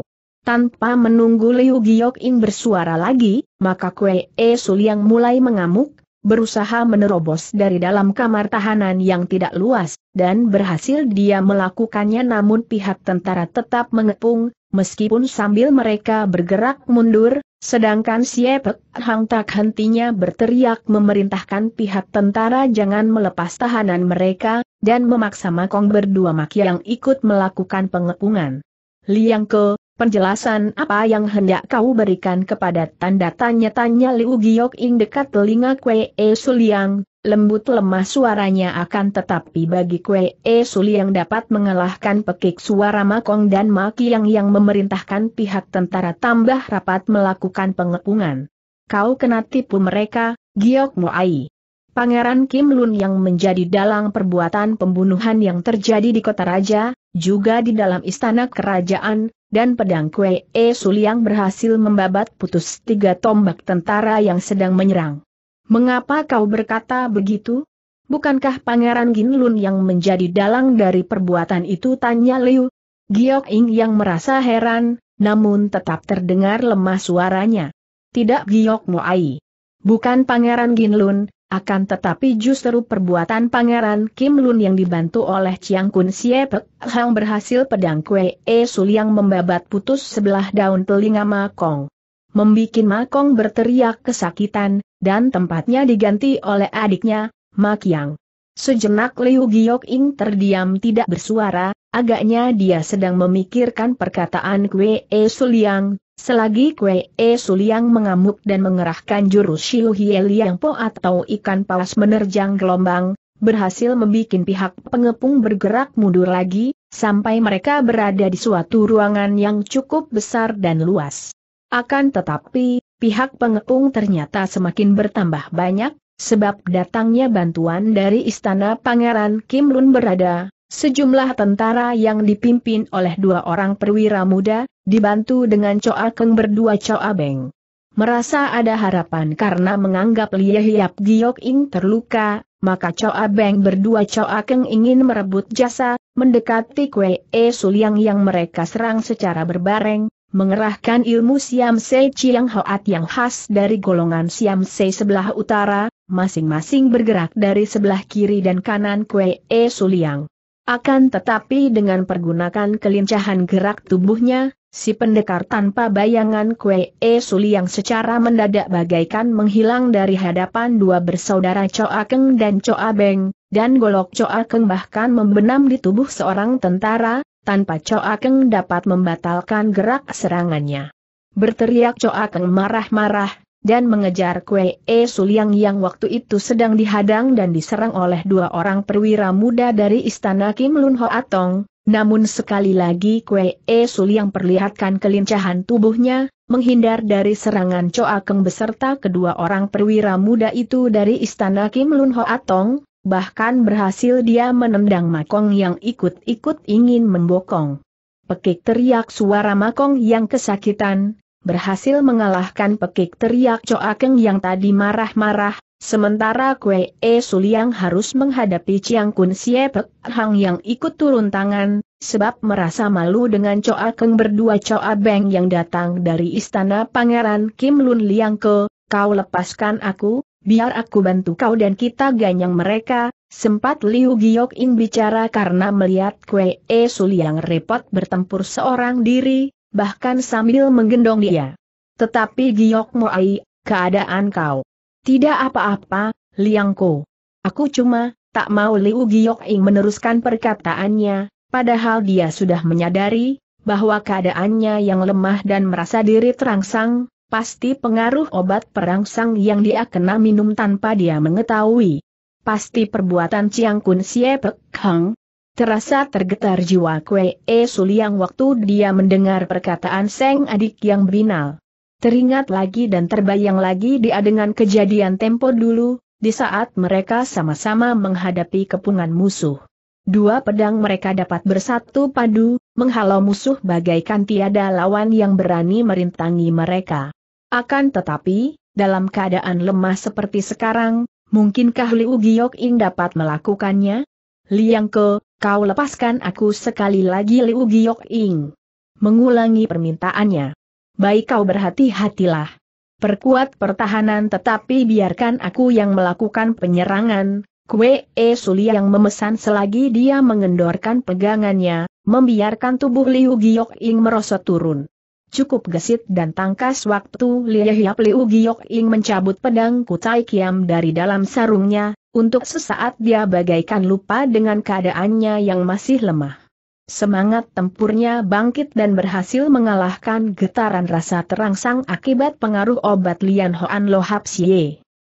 Tanpa menunggu Liu Giok in bersuara lagi, maka Kue E yang mulai mengamuk, berusaha menerobos dari dalam kamar tahanan yang tidak luas, dan berhasil dia melakukannya namun pihak tentara tetap mengepung, meskipun sambil mereka bergerak mundur, sedangkan Siepek Hang tak hentinya berteriak memerintahkan pihak tentara jangan melepas tahanan mereka, dan memaksa Makong berdua maki yang ikut melakukan pengepungan. Liang Ke, Penjelasan apa yang hendak kau berikan kepada tanda tanya-tanya Liu Giok-ing dekat telinga Kue E Suliang, lembut lemah suaranya akan tetapi bagi Kue E Suliang dapat mengalahkan pekik suara Makong dan Makiang yang memerintahkan pihak tentara tambah rapat melakukan pengepungan. Kau kena tipu mereka, Giok Moai. Pangeran Kim Lun yang menjadi dalang perbuatan pembunuhan yang terjadi di kota raja, juga di dalam istana kerajaan, dan pedang Kue E yang berhasil membabat putus tiga tombak tentara yang sedang menyerang. Mengapa kau berkata begitu? Bukankah Pangeran Kim Lun yang menjadi dalang dari perbuatan itu tanya Liu? Giok Ing yang merasa heran, namun tetap terdengar lemah suaranya. Tidak Giok Moai. Bukan Pangeran Kim Lun, akan tetapi justru perbuatan Pangeran Kim Lun yang dibantu oleh Chiang Kun Siepek Hang berhasil pedang kue E Sul yang membabat putus sebelah daun telinga Makong. Membikin Makong berteriak kesakitan, dan tempatnya diganti oleh adiknya, Makiang. Sejenak Liu Giok Ing terdiam tidak bersuara, agaknya dia sedang memikirkan perkataan kue E Sul yang Selagi Kue E Suliang mengamuk dan mengerahkan jurus Shiu Hie Liang Po atau ikan paus menerjang gelombang, berhasil membuat pihak pengepung bergerak mundur lagi, sampai mereka berada di suatu ruangan yang cukup besar dan luas. Akan tetapi, pihak pengepung ternyata semakin bertambah banyak, sebab datangnya bantuan dari istana Pangeran Kim Lun berada, Sejumlah tentara yang dipimpin oleh dua orang perwira muda, dibantu dengan Choa Keng berdua Choa Beng. Merasa ada harapan karena menganggap Lia Hiap Giok Ing terluka, maka Choa Beng berdua Choa Keng ingin merebut jasa, mendekati Kwe E Suliang yang mereka serang secara berbareng, mengerahkan ilmu Siam Se Chiang Hoat yang khas dari golongan Siam Se sebelah utara, masing-masing bergerak dari sebelah kiri dan kanan Kwe E Suliang. Akan tetapi dengan pergunakan kelincahan gerak tubuhnya, si pendekar tanpa bayangan Kue E Suli yang secara mendadak bagaikan menghilang dari hadapan dua bersaudara Choa Keng dan Choa Beng, dan golok Choa Keng bahkan membenam di tubuh seorang tentara, tanpa Choa Keng dapat membatalkan gerak serangannya. Berteriak Choa Keng marah-marah, dan mengejar Kue E Suliang yang waktu itu sedang dihadang dan diserang oleh dua orang perwira muda dari istana Kim Lun Ho Atong, namun sekali lagi Kue E Suliang perlihatkan kelincahan tubuhnya, menghindar dari serangan Choa Keng beserta kedua orang perwira muda itu dari istana Kim Lun Ho Atong, bahkan berhasil dia menendang Makong yang ikut-ikut ingin membokong. Pekik teriak suara Makong yang kesakitan, berhasil mengalahkan pekik teriak Coakeng yang tadi marah-marah, sementara Kue E Suliang harus menghadapi Chiang Kun Siepek Hang yang ikut turun tangan, sebab merasa malu dengan Coakeng berdua Coa Beng yang datang dari istana Pangeran Kim Lun Liang ke, kau lepaskan aku, biar aku bantu kau dan kita ganyang mereka, sempat Liu Giok In bicara karena melihat Kue E Suliang repot bertempur seorang diri, bahkan sambil menggendong dia. Tetapi Giok Moai, keadaan kau. Tidak apa-apa, Liangko. Aku cuma, tak mau Liu Giok Ing meneruskan perkataannya, padahal dia sudah menyadari, bahwa keadaannya yang lemah dan merasa diri terangsang, pasti pengaruh obat perangsang yang dia kena minum tanpa dia mengetahui. Pasti perbuatan Chiang Kun Siepek Hang, Terasa tergetar jiwa Kwe E Suliang waktu dia mendengar perkataan Seng adik yang binal. Teringat lagi dan terbayang lagi dia dengan kejadian tempo dulu, di saat mereka sama-sama menghadapi kepungan musuh. Dua pedang mereka dapat bersatu padu, menghalau musuh bagaikan tiada lawan yang berani merintangi mereka. Akan tetapi, dalam keadaan lemah seperti sekarang, mungkinkah Liu Giok In dapat melakukannya? Liang Ke, Kau lepaskan aku sekali lagi Liu Giok Ing. Mengulangi permintaannya. Baik kau berhati-hatilah. Perkuat pertahanan tetapi biarkan aku yang melakukan penyerangan, Kue E Suli yang memesan selagi dia mengendorkan pegangannya, membiarkan tubuh Liu Giok Ing merosot turun. Cukup gesit dan tangkas waktu Lie Hiap Liu Giok Ing mencabut pedang Kutai Kiam dari dalam sarungnya, untuk sesaat dia bagaikan lupa dengan keadaannya yang masih lemah. Semangat tempurnya bangkit dan berhasil mengalahkan getaran rasa terangsang akibat pengaruh obat Lian Hoan Lo Hap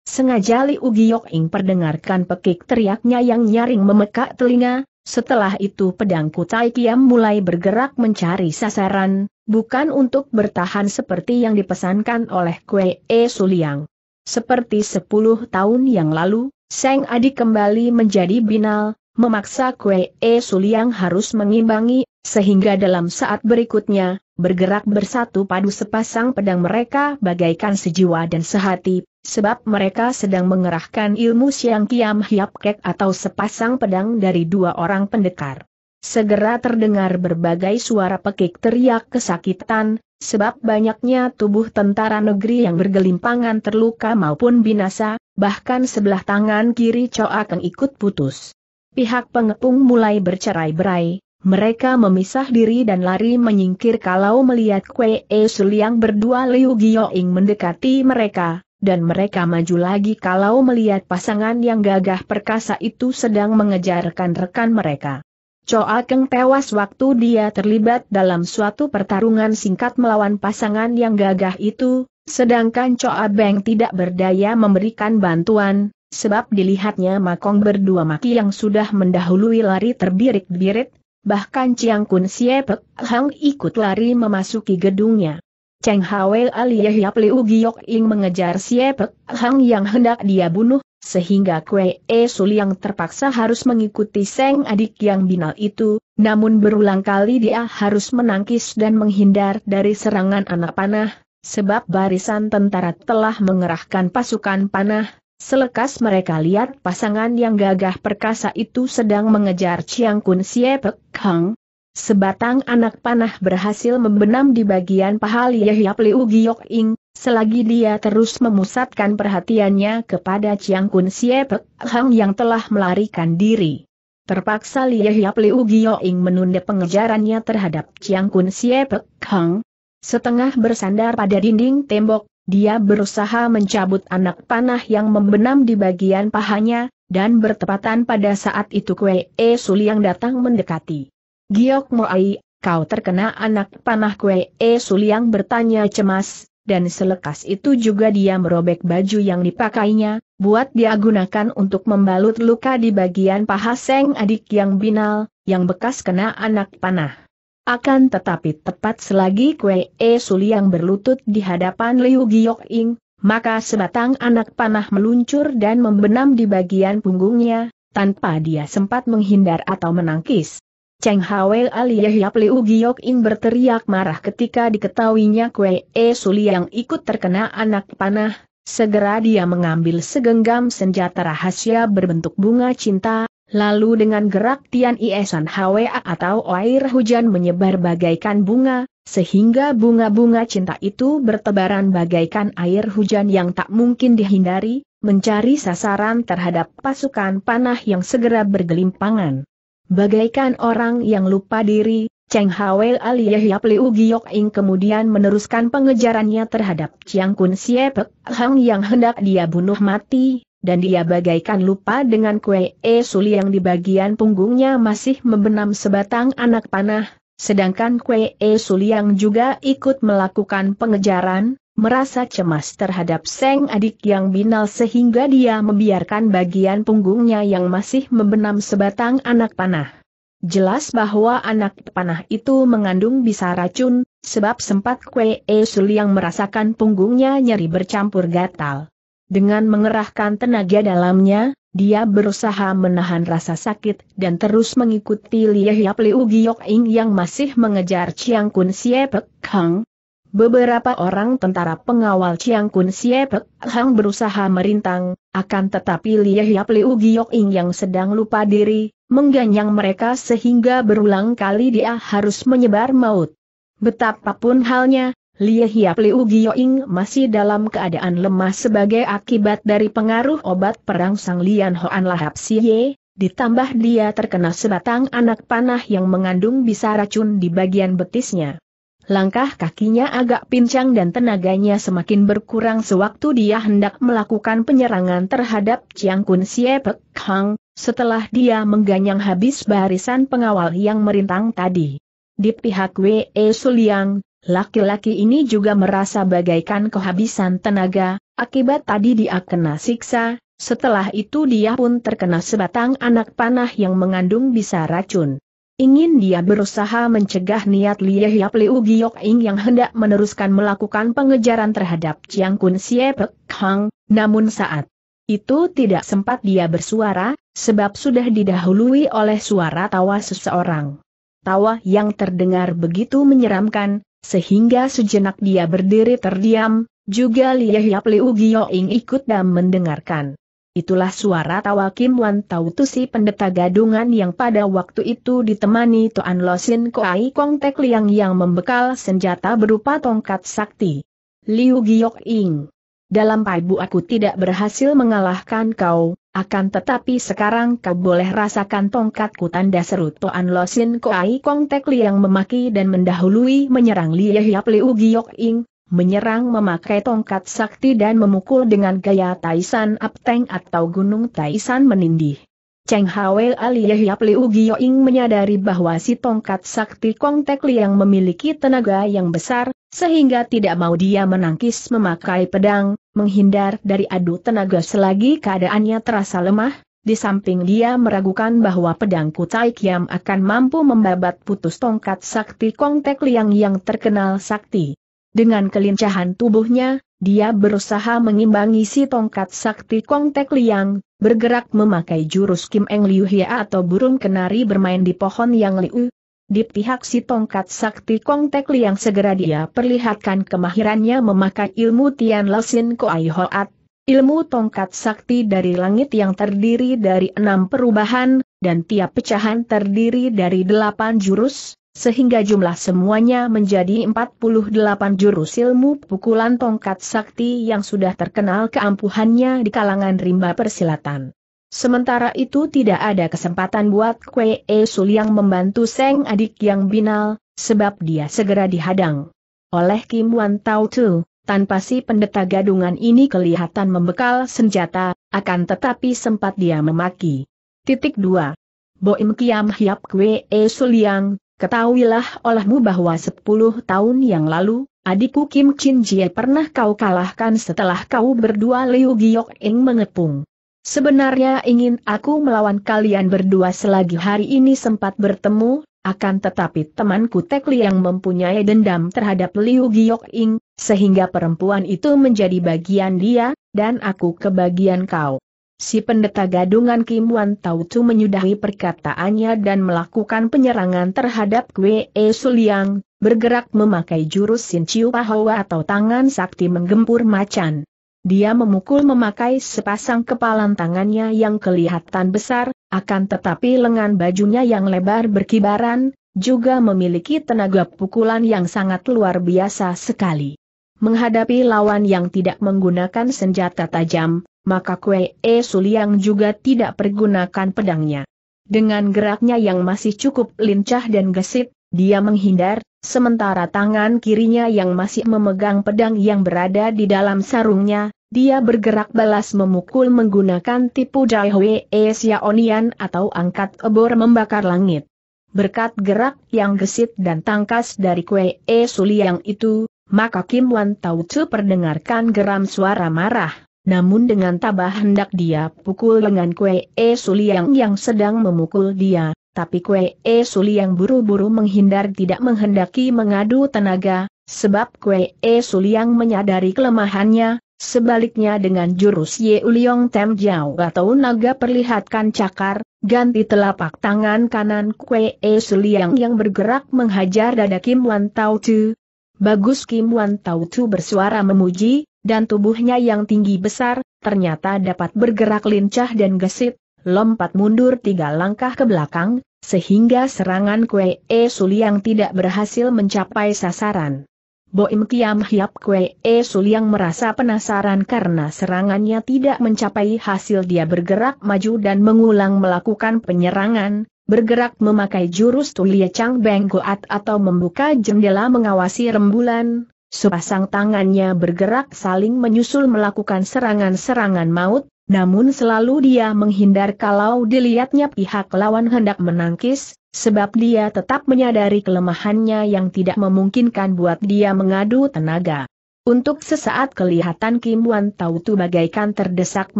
Sengaja Liu Giok Ing perdengarkan pekik teriaknya yang nyaring memekak telinga, setelah itu pedang Kutai Kiam mulai bergerak mencari sasaran, bukan untuk bertahan seperti yang dipesankan oleh Kue E Suliang. Seperti sepuluh tahun yang lalu, Seng Adi kembali menjadi binal, memaksa Kue E Suliang harus mengimbangi, sehingga dalam saat berikutnya, bergerak bersatu padu sepasang pedang mereka bagaikan sejiwa dan sehati, sebab mereka sedang mengerahkan ilmu siang kiam hiap kek atau sepasang pedang dari dua orang pendekar. Segera terdengar berbagai suara pekik teriak kesakitan, sebab banyaknya tubuh tentara negeri yang bergelimpangan terluka maupun binasa, bahkan sebelah tangan kiri Choa Keng ikut putus. Pihak pengepung mulai bercerai-berai, mereka memisah diri dan lari menyingkir kalau melihat Kue E Suliang berdua Liu Gioing mendekati mereka, dan mereka maju lagi kalau melihat pasangan yang gagah perkasa itu sedang mengejar rekan-rekan mereka. Choa Keng tewas waktu dia terlibat dalam suatu pertarungan singkat melawan pasangan yang gagah itu, sedangkan Choa Beng tidak berdaya memberikan bantuan, sebab dilihatnya Makong berdua maki yang sudah mendahului lari terbirit-birit, bahkan Chiang Kun Siepek Hang ikut lari memasuki gedungnya. Cheng Hwei Ali Yahyap Liu Giok Ing mengejar Siepek Hang yang hendak dia bunuh, sehingga Kue E yang terpaksa harus mengikuti Seng adik yang binal itu, namun berulang kali dia harus menangkis dan menghindar dari serangan anak panah, sebab barisan tentara telah mengerahkan pasukan panah, selekas mereka lihat pasangan yang gagah perkasa itu sedang mengejar Chiang Kun Siepek Kang. Sebatang anak panah berhasil membenam di bagian pahal Yahya Yap Giyok Ing, Selagi dia terus memusatkan perhatiannya kepada Chiang Kun Siepek, Hang yang telah melarikan diri. Terpaksa Lie Hiap Liu Gioing menunda pengejarannya terhadap Chiang Kun Siepek Hang. Setengah bersandar pada dinding tembok, dia berusaha mencabut anak panah yang membenam di bagian pahanya, dan bertepatan pada saat itu Kwe E Suli yang datang mendekati. Giok Moai, kau terkena anak panah Kwe E Suli yang bertanya cemas, dan selekas itu juga dia merobek baju yang dipakainya, buat dia gunakan untuk membalut luka di bagian paha Seng adik yang binal, yang bekas kena anak panah. Akan tetapi tepat selagi Kue E Suli yang berlutut di hadapan Liu Giok Ing, maka sebatang anak panah meluncur dan membenam di bagian punggungnya, tanpa dia sempat menghindar atau menangkis. Cheng Hwei Aliyahyap Liu Giyok-in berteriak marah ketika diketahuinya Kwe E Suli yang ikut terkena anak panah, segera dia mengambil segenggam senjata rahasia berbentuk bunga cinta, lalu dengan gerak Tian Iesan Hwa atau air hujan menyebar bagaikan bunga, sehingga bunga-bunga cinta itu bertebaran bagaikan air hujan yang tak mungkin dihindari, mencari sasaran terhadap pasukan panah yang segera bergelimpangan. Bagaikan orang yang lupa diri, Cheng Aliyah Yap Liu Giok Ing kemudian meneruskan pengejarannya terhadap Chiang Kun Siepek Hang yang hendak dia bunuh mati, dan dia bagaikan lupa dengan kue E Suli yang di bagian punggungnya masih membenam sebatang anak panah, sedangkan kue E Suli yang juga ikut melakukan pengejaran, merasa cemas terhadap Seng adik yang binal sehingga dia membiarkan bagian punggungnya yang masih membenam sebatang anak panah. Jelas bahwa anak panah itu mengandung bisa racun, sebab sempat Kwe E yang merasakan punggungnya nyeri bercampur gatal. Dengan mengerahkan tenaga dalamnya, dia berusaha menahan rasa sakit dan terus mengikuti Lie Liu Giok Ing yang masih mengejar Chiang Kun Siepek Kang. Beberapa orang tentara pengawal Chiang Kun Siepek Hang berusaha merintang, akan tetapi Lia Hiap Liu Giok Ing yang sedang lupa diri, mengganyang mereka sehingga berulang kali dia harus menyebar maut. Betapapun halnya, Lia Hiap Liu Giok masih dalam keadaan lemah sebagai akibat dari pengaruh obat perang Sang Lian Hoan Lahap Siye, ditambah dia terkena sebatang anak panah yang mengandung bisa racun di bagian betisnya. Langkah kakinya agak pincang dan tenaganya semakin berkurang sewaktu dia hendak melakukan penyerangan terhadap Chiang Kun Siepek Hang, setelah dia mengganyang habis barisan pengawal yang merintang tadi. Di pihak Wei Suliang, laki-laki ini juga merasa bagaikan kehabisan tenaga, akibat tadi dia kena siksa, setelah itu dia pun terkena sebatang anak panah yang mengandung bisa racun. Ingin dia berusaha mencegah niat Lie Hiap Liu Giok Ing yang hendak meneruskan melakukan pengejaran terhadap Chiang Kun Siepek Kang, namun saat itu tidak sempat dia bersuara, sebab sudah didahului oleh suara tawa seseorang. Tawa yang terdengar begitu menyeramkan, sehingga sejenak dia berdiri terdiam, juga Lie Hiap Liu Giok Ing ikut dan mendengarkan. Itulah suara tawa Kim Wan Tau Tusi pendeta gadungan yang pada waktu itu ditemani Toan Losin Koai Kong Tek Liang yang membekal senjata berupa tongkat sakti. Liu Giok Ing. Dalam paibu aku tidak berhasil mengalahkan kau, akan tetapi sekarang kau boleh rasakan tongkatku tanda seru Toan Losin Koai Kong Tek Liang memaki dan mendahului menyerang Lia Hiap Liu Giok Ing, menyerang memakai tongkat sakti dan memukul dengan gaya Taisan Apteng atau Gunung Taisan menindih. Cheng Hwe Ali Yahya Liu Gioing menyadari bahwa si tongkat sakti Kong Tek Liang memiliki tenaga yang besar, sehingga tidak mau dia menangkis memakai pedang, menghindar dari adu tenaga selagi keadaannya terasa lemah, di samping dia meragukan bahwa pedang Kutai Kiam akan mampu membabat putus tongkat sakti Kong Tek Liang yang terkenal sakti. Dengan kelincahan tubuhnya, dia berusaha mengimbangi si tongkat sakti Kong Tek Liang, bergerak memakai jurus Kim Eng Liu Hia atau burung kenari bermain di pohon yang liu. Di pihak si tongkat sakti Kong Tek Liang segera dia perlihatkan kemahirannya memakai ilmu Tian Lesin Koai Hoat, ilmu tongkat sakti dari langit yang terdiri dari enam perubahan, dan tiap pecahan terdiri dari delapan jurus, sehingga jumlah semuanya menjadi 48 jurus ilmu pukulan tongkat sakti yang sudah terkenal keampuhannya di kalangan rimba persilatan. Sementara itu tidak ada kesempatan buat Kwe Sul yang membantu Seng adik yang binal, sebab dia segera dihadang. Oleh Kim Wan Tau Tu, tanpa si pendeta gadungan ini kelihatan membekal senjata, akan tetapi sempat dia memaki. Titik 2. Boim Kiam Hiap Kwe Sul yang, Ketahuilah olehmu bahwa sepuluh tahun yang lalu, adikku Kim Chin Jie pernah kau kalahkan setelah kau berdua Liu Giok Ing mengepung. Sebenarnya ingin aku melawan kalian berdua selagi hari ini sempat bertemu, akan tetapi temanku Tek yang mempunyai dendam terhadap Liu Giok Ing, sehingga perempuan itu menjadi bagian dia, dan aku kebagian kau. Si pendeta gadungan Kim Wan Chu menyudahi perkataannya dan melakukan penyerangan terhadap Kwe E Suliang, bergerak memakai jurus Sin Chiu Pahoa atau tangan sakti menggempur macan. Dia memukul memakai sepasang kepalan tangannya yang kelihatan besar, akan tetapi lengan bajunya yang lebar berkibaran, juga memiliki tenaga pukulan yang sangat luar biasa sekali. Menghadapi lawan yang tidak menggunakan senjata tajam, maka Kue E Suliang juga tidak pergunakan pedangnya. Dengan geraknya yang masih cukup lincah dan gesit, dia menghindar, sementara tangan kirinya yang masih memegang pedang yang berada di dalam sarungnya, dia bergerak balas memukul menggunakan tipu jai hwee Xiaonian atau angkat ebor membakar langit. Berkat gerak yang gesit dan tangkas dari Kue E Suliang itu, maka Kim Wan Tau Chu perdengarkan geram suara marah. Namun dengan tabah hendak dia pukul lengan Kue E Suliang yang sedang memukul dia, tapi Kue E Suliang buru-buru menghindar tidak menghendaki mengadu tenaga, sebab Kue E Suliang menyadari kelemahannya, Sebaliknya dengan jurus Ye Uliong Tem Jiao atau naga perlihatkan cakar, ganti telapak tangan kanan Kue E Suliang yang bergerak menghajar dada Kim Wan Tau Tu. Bagus Kim Wan Tau Tu bersuara memuji, dan tubuhnya yang tinggi besar, ternyata dapat bergerak lincah dan gesit, lompat mundur tiga langkah ke belakang, sehingga serangan Kwe E Suliang tidak berhasil mencapai sasaran. Boim Kiam Hiap Kwe E Suliang merasa penasaran karena serangannya tidak mencapai hasil dia bergerak maju dan mengulang melakukan penyerangan, bergerak memakai jurus Tulia Chang Beng atau membuka jendela mengawasi rembulan, Sepasang tangannya bergerak saling menyusul melakukan serangan-serangan maut, namun selalu dia menghindar kalau dilihatnya pihak lawan hendak menangkis, sebab dia tetap menyadari kelemahannya yang tidak memungkinkan buat dia mengadu tenaga. Untuk sesaat kelihatan Kim Wan Tau Tu bagaikan terdesak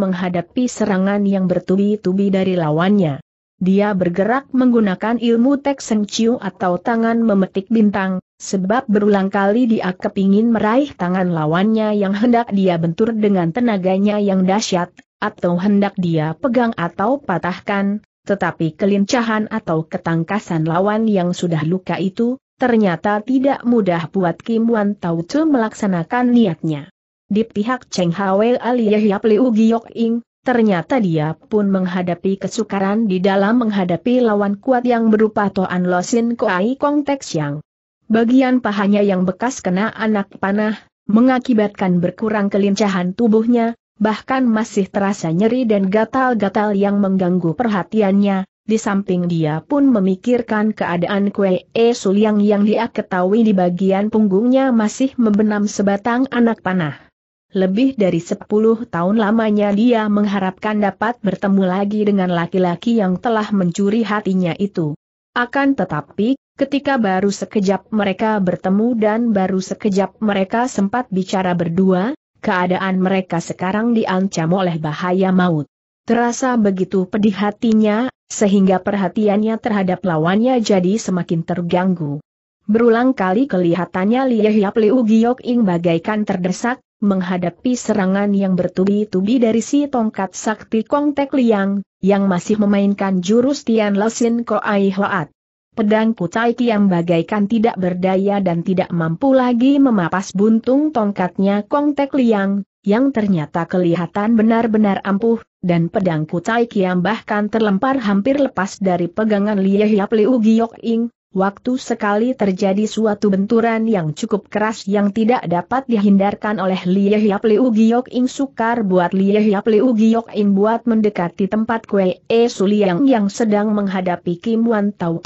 menghadapi serangan yang bertubi-tubi dari lawannya. Dia bergerak menggunakan ilmu Tek Sen Chiu atau tangan memetik bintang, Sebab berulang kali dia kepingin meraih tangan lawannya yang hendak dia bentur dengan tenaganya yang dahsyat, atau hendak dia pegang atau patahkan, tetapi kelincahan atau ketangkasan lawan yang sudah luka itu, ternyata tidak mudah buat Kim Wan Tau Chu melaksanakan niatnya. Di pihak Cheng Hwe alias Yap Liu Giyok Ing, ternyata dia pun menghadapi kesukaran di dalam menghadapi lawan kuat yang berupa Toan Losin Koai Kong Tek Siang bagian pahanya yang bekas kena anak panah, mengakibatkan berkurang kelincahan tubuhnya, bahkan masih terasa nyeri dan gatal-gatal yang mengganggu perhatiannya, di samping dia pun memikirkan keadaan kue e suliang yang dia ketahui di bagian punggungnya masih membenam sebatang anak panah. Lebih dari sepuluh tahun lamanya dia mengharapkan dapat bertemu lagi dengan laki-laki yang telah mencuri hatinya itu. Akan tetapi, Ketika baru sekejap mereka bertemu dan baru sekejap mereka sempat bicara berdua, keadaan mereka sekarang diancam oleh bahaya maut. Terasa begitu pedih hatinya, sehingga perhatiannya terhadap lawannya jadi semakin terganggu. Berulang kali kelihatannya Lie Hiap Liu Giok Ing bagaikan terdesak, menghadapi serangan yang bertubi-tubi dari si tongkat sakti Kong Tek Liang, yang masih memainkan jurus Tian Ko Ai Hoat. Pedang Kutai Kiam bagaikan tidak berdaya dan tidak mampu lagi memapas buntung tongkatnya Kong Tek Liang, yang ternyata kelihatan benar-benar ampuh, dan pedang Kutai Kiam bahkan terlempar hampir lepas dari pegangan Lie Hiap Liu Giok Ing, Waktu sekali terjadi suatu benturan yang cukup keras yang tidak dapat dihindarkan oleh Lie Hiap Liu Giok Ing sukar buat Lie Hiap Liu Giok Ing buat mendekati tempat Kue E Suliang yang sedang menghadapi Kim Wan Tau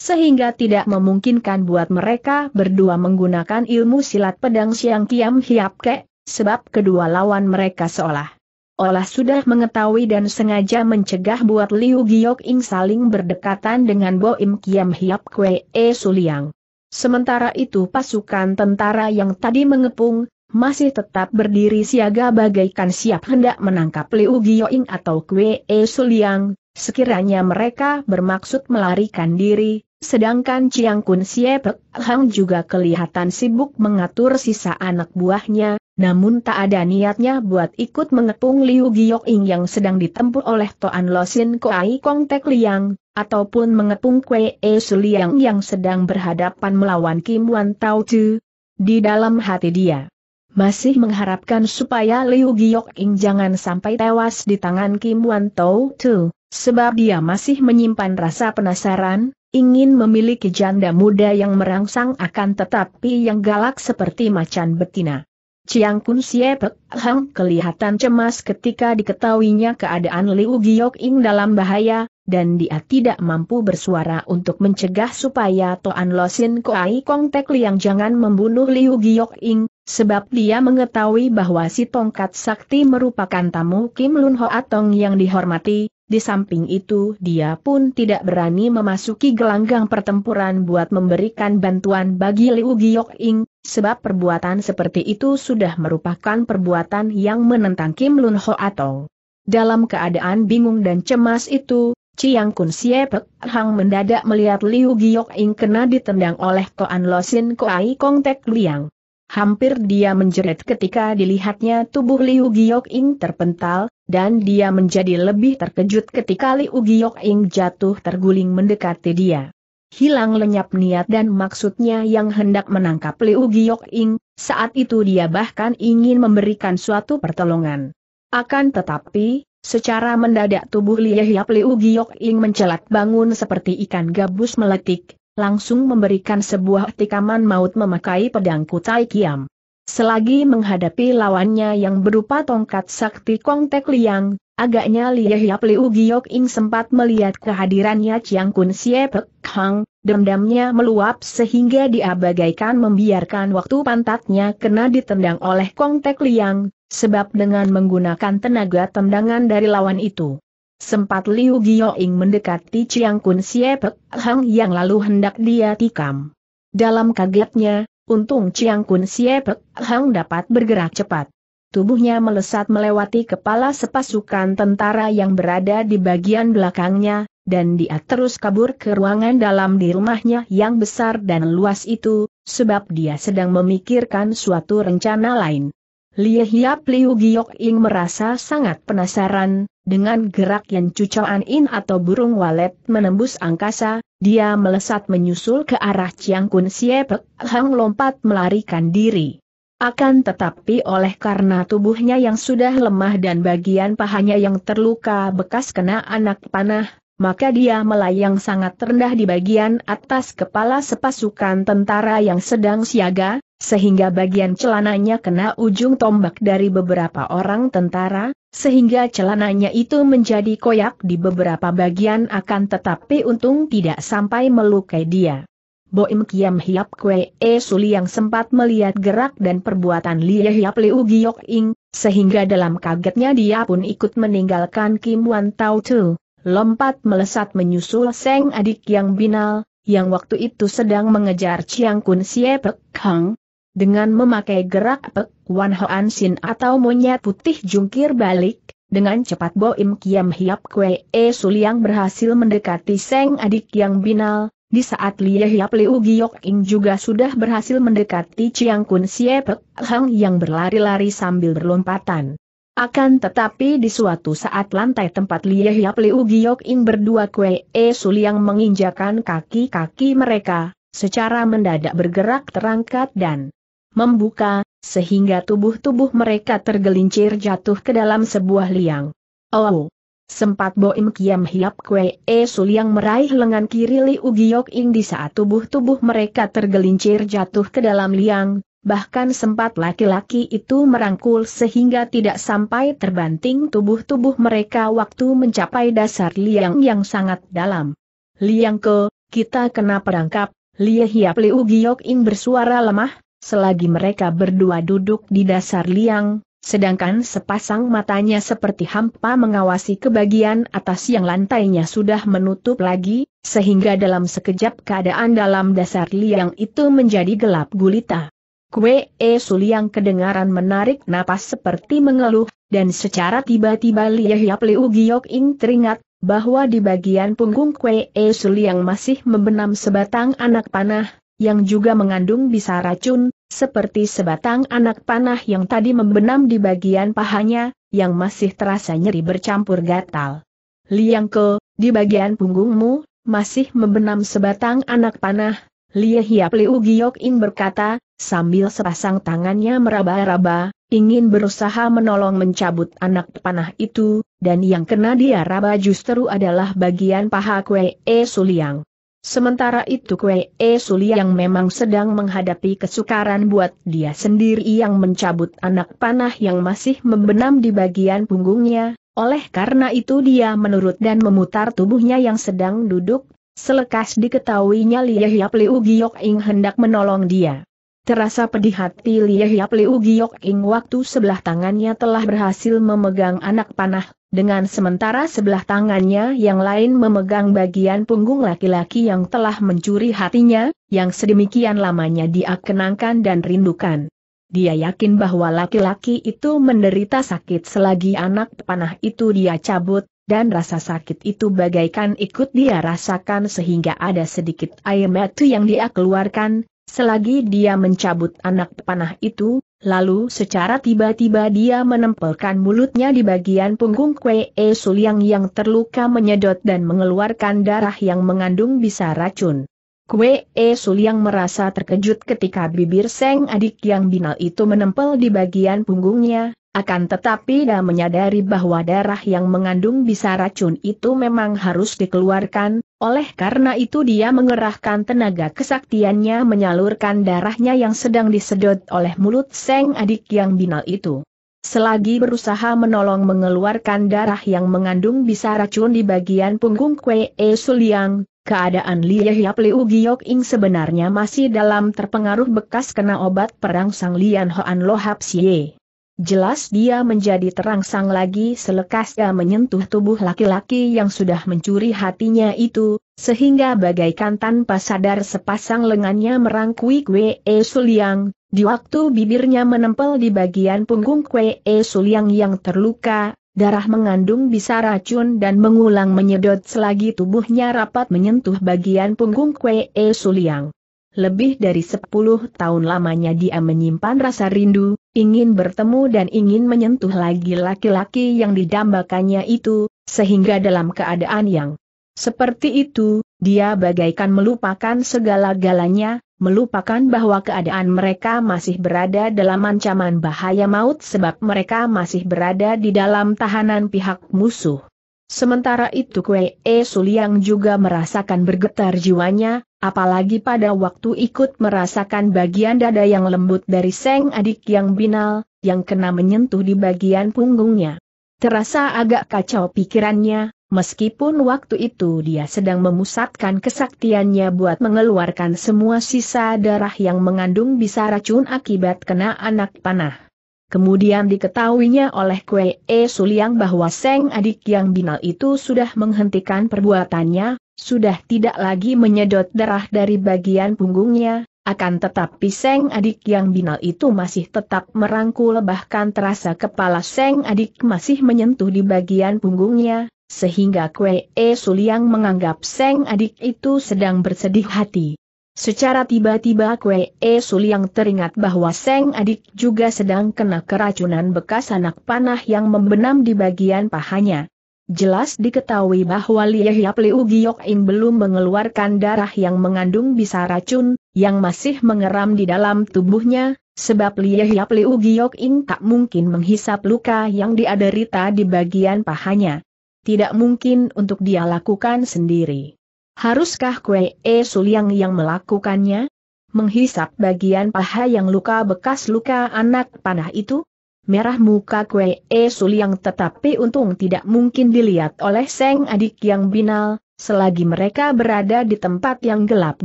sehingga tidak memungkinkan buat mereka berdua menggunakan ilmu silat pedang siang kiam hiap ke, sebab kedua lawan mereka seolah olah sudah mengetahui dan sengaja mencegah buat Liu Giok Ing saling berdekatan dengan bo Boim Kiam Hiap Kwe E Suliang. Sementara itu pasukan tentara yang tadi mengepung, masih tetap berdiri siaga bagaikan siap hendak menangkap Liu Giok Ing atau Kwe E Suliang, sekiranya mereka bermaksud melarikan diri, Sedangkan Chiang Kun Siepek Hang juga kelihatan sibuk mengatur sisa anak buahnya, namun tak ada niatnya buat ikut mengepung Liu Giok ing yang sedang ditempuh oleh Toan Losin Koai Kong Tek Liang, ataupun mengepung Kwe E Suliang yang sedang berhadapan melawan Kim Wan Tao Tzu. Di dalam hati dia, masih mengharapkan supaya Liu Giok ing jangan sampai tewas di tangan Kim Wan Tao Tzu. sebab dia masih menyimpan rasa penasaran, ingin memiliki janda muda yang merangsang akan tetapi yang galak seperti macan betina. Chiang Kun Siepek Hang kelihatan cemas ketika diketahuinya keadaan Liu Giok Ing dalam bahaya, dan dia tidak mampu bersuara untuk mencegah supaya Toan Losin Koai Kong Tek Liang jangan membunuh Liu Giok Ing, sebab dia mengetahui bahwa si tongkat sakti merupakan tamu Kim Lun Ho Atong yang dihormati, di samping itu dia pun tidak berani memasuki gelanggang pertempuran buat memberikan bantuan bagi Liu Giok-ing, sebab perbuatan seperti itu sudah merupakan perbuatan yang menentang Kim Lun Ho atau. Dalam keadaan bingung dan cemas itu, Chiang Kun Siepek Hang mendadak melihat Liu Giok-ing kena ditendang oleh Koan Losin Koai Kong Tek Liang. Hampir dia menjerit ketika dilihatnya tubuh Liu Giok-ing terpental, dan dia menjadi lebih terkejut ketika Li Ugiok ing jatuh terguling mendekati dia. Hilang lenyap niat dan maksudnya yang hendak menangkap Li Ugiok ing saat itu dia bahkan ingin memberikan suatu pertolongan. Akan tetapi, secara mendadak tubuh Liehyap Li Ugiok ing mencelat bangun seperti ikan gabus meletik, langsung memberikan sebuah tikaman maut memakai pedang Kutai Kiam. Selagi menghadapi lawannya yang berupa tongkat sakti Kong Tek Liang, agaknya Lie Hiap Liu Giok Ing sempat melihat kehadirannya Chiang Kun Sie Pek Hang, dendamnya meluap sehingga dia bagaikan membiarkan waktu pantatnya kena ditendang oleh Kong Tek Liang, sebab dengan menggunakan tenaga tendangan dari lawan itu. Sempat Liu Ing mendekati Chiang Kun Siepek Hang yang lalu hendak dia tikam. Dalam kagetnya, Untung Chiang Kun Siepek Hang dapat bergerak cepat. Tubuhnya melesat melewati kepala sepasukan tentara yang berada di bagian belakangnya, dan dia terus kabur ke ruangan dalam di rumahnya yang besar dan luas itu, sebab dia sedang memikirkan suatu rencana lain. Lie Hiap Liu Giok Ing merasa sangat penasaran, dengan gerak yang cucoan in atau burung walet menembus angkasa, dia melesat menyusul ke arah Chiang Kun Siepek, Hang lompat melarikan diri. Akan tetapi oleh karena tubuhnya yang sudah lemah dan bagian pahanya yang terluka bekas kena anak panah, maka dia melayang sangat rendah di bagian atas kepala sepasukan tentara yang sedang siaga, sehingga bagian celananya kena ujung tombak dari beberapa orang tentara, sehingga celananya itu menjadi koyak di beberapa bagian akan tetapi untung tidak sampai melukai dia. Boim Kiam Hiap Kwe E Suli yang sempat melihat gerak dan perbuatan Lie Hiap Liu Giok Ing, sehingga dalam kagetnya dia pun ikut meninggalkan Kim Wan Tau Tu, lompat melesat menyusul Seng adik yang binal, yang waktu itu sedang mengejar Chiang Kun Siepek kang. Dengan memakai gerak Pek Wan Hoan Sin atau monyet putih jungkir balik, dengan cepat im Kiam Hiap Kwe E Suliang berhasil mendekati Seng adik yang binal, di saat Lie Hiap Liu Giok Ing juga sudah berhasil mendekati Chiang Kun Sie Pek Hang yang berlari-lari sambil berlompatan. Akan tetapi di suatu saat lantai tempat Lie Hiap Liu Giok Ing berdua Kwe E Suliang menginjakan kaki-kaki mereka, secara mendadak bergerak terangkat dan membuka, sehingga tubuh-tubuh mereka tergelincir jatuh ke dalam sebuah liang. Oh! Sempat Boim Kiam Hiap Kwe E Suliang meraih lengan kiri Li Ugiok Ing di saat tubuh-tubuh mereka tergelincir jatuh ke dalam liang, bahkan sempat laki-laki itu merangkul sehingga tidak sampai terbanting tubuh-tubuh mereka waktu mencapai dasar liang yang sangat dalam. Liang ke, kita kena perangkap, Li Hiap Li Ugiok Ing bersuara lemah, selagi mereka berdua duduk di dasar liang, sedangkan sepasang matanya seperti hampa mengawasi kebagian atas yang lantainya sudah menutup lagi, sehingga dalam sekejap keadaan dalam dasar liang itu menjadi gelap gulita. Kue E Suliang kedengaran menarik napas seperti mengeluh, dan secara tiba-tiba Liahyap Liu Giok Ing teringat, bahwa di bagian punggung Kue E Suliang masih membenam sebatang anak panah, yang juga mengandung bisa racun, seperti sebatang anak panah yang tadi membenam di bagian pahanya, yang masih terasa nyeri bercampur gatal. Liang Ke, di bagian punggungmu, masih membenam sebatang anak panah, Lie Hiap Liu Giok In berkata, sambil sepasang tangannya meraba-raba, ingin berusaha menolong mencabut anak panah itu, dan yang kena dia raba justru adalah bagian paha Kwe E Suliang. Sementara itu Kwe E Suli yang memang sedang menghadapi kesukaran buat dia sendiri yang mencabut anak panah yang masih membenam di bagian punggungnya, oleh karena itu dia menurut dan memutar tubuhnya yang sedang duduk, selekas diketahuinya Lie Liu Giok Ing hendak menolong dia. Terasa pedih hati Lie Liu Giok Ing waktu sebelah tangannya telah berhasil memegang anak panah dengan sementara sebelah tangannya yang lain memegang bagian punggung laki-laki yang telah mencuri hatinya, yang sedemikian lamanya dia kenangkan dan rindukan. Dia yakin bahwa laki-laki itu menderita sakit selagi anak panah itu dia cabut, dan rasa sakit itu bagaikan ikut dia rasakan sehingga ada sedikit air mata yang dia keluarkan, selagi dia mencabut anak panah itu, Lalu secara tiba-tiba dia menempelkan mulutnya di bagian punggung Kwee e Suliang yang terluka menyedot dan mengeluarkan darah yang mengandung bisa racun. Kwee e Suliang merasa terkejut ketika bibir Seng adik yang binal itu menempel di bagian punggungnya, akan tetapi dia menyadari bahwa darah yang mengandung bisa racun itu memang harus dikeluarkan, oleh karena itu dia mengerahkan tenaga kesaktiannya menyalurkan darahnya yang sedang disedot oleh mulut Seng adik yang binal itu. Selagi berusaha menolong mengeluarkan darah yang mengandung bisa racun di bagian punggung Kwe E Suliang, keadaan Lia Hiap Liu Giok Ing sebenarnya masih dalam terpengaruh bekas kena obat perang Sang Lian Hoan Lohap Siye. Jelas dia menjadi terangsang lagi selekas ia menyentuh tubuh laki-laki yang sudah mencuri hatinya itu, sehingga bagaikan tanpa sadar sepasang lengannya merangkui Kwe E Suliang, di waktu bibirnya menempel di bagian punggung Kwe E Suliang yang terluka, darah mengandung bisa racun dan mengulang menyedot selagi tubuhnya rapat menyentuh bagian punggung Kwe E Suliang. Lebih dari 10 tahun lamanya dia menyimpan rasa rindu, ingin bertemu dan ingin menyentuh lagi laki-laki yang didambakannya itu, sehingga dalam keadaan yang seperti itu, dia bagaikan melupakan segala-galanya, melupakan bahwa keadaan mereka masih berada dalam ancaman bahaya maut sebab mereka masih berada di dalam tahanan pihak musuh. Sementara itu Kwee E Suliang juga merasakan bergetar jiwanya, Apalagi pada waktu ikut merasakan bagian dada yang lembut dari Seng adik yang binal, yang kena menyentuh di bagian punggungnya. Terasa agak kacau pikirannya, meskipun waktu itu dia sedang memusatkan kesaktiannya buat mengeluarkan semua sisa darah yang mengandung bisa racun akibat kena anak panah. Kemudian diketahuinya oleh Kue E Suliang bahwa Seng adik yang binal itu sudah menghentikan perbuatannya, sudah tidak lagi menyedot darah dari bagian punggungnya, akan tetapi Seng adik yang binal itu masih tetap merangkul bahkan terasa kepala Seng adik masih menyentuh di bagian punggungnya, sehingga Kue E Suliang menganggap Seng adik itu sedang bersedih hati. Secara tiba-tiba Kwe E yang teringat bahwa Seng adik juga sedang kena keracunan bekas anak panah yang membenam di bagian pahanya. Jelas diketahui bahwa Lie Hiap Liu Giok Ing belum mengeluarkan darah yang mengandung bisa racun, yang masih mengeram di dalam tubuhnya, sebab Lie Hiap Liu Giok Ing tak mungkin menghisap luka yang diaderita di bagian pahanya. Tidak mungkin untuk dia lakukan sendiri. Haruskah Kue E Suliang yang melakukannya? Menghisap bagian paha yang luka bekas luka anak panah itu? Merah muka Kue E Suliang tetapi untung tidak mungkin dilihat oleh Seng adik yang binal, selagi mereka berada di tempat yang gelap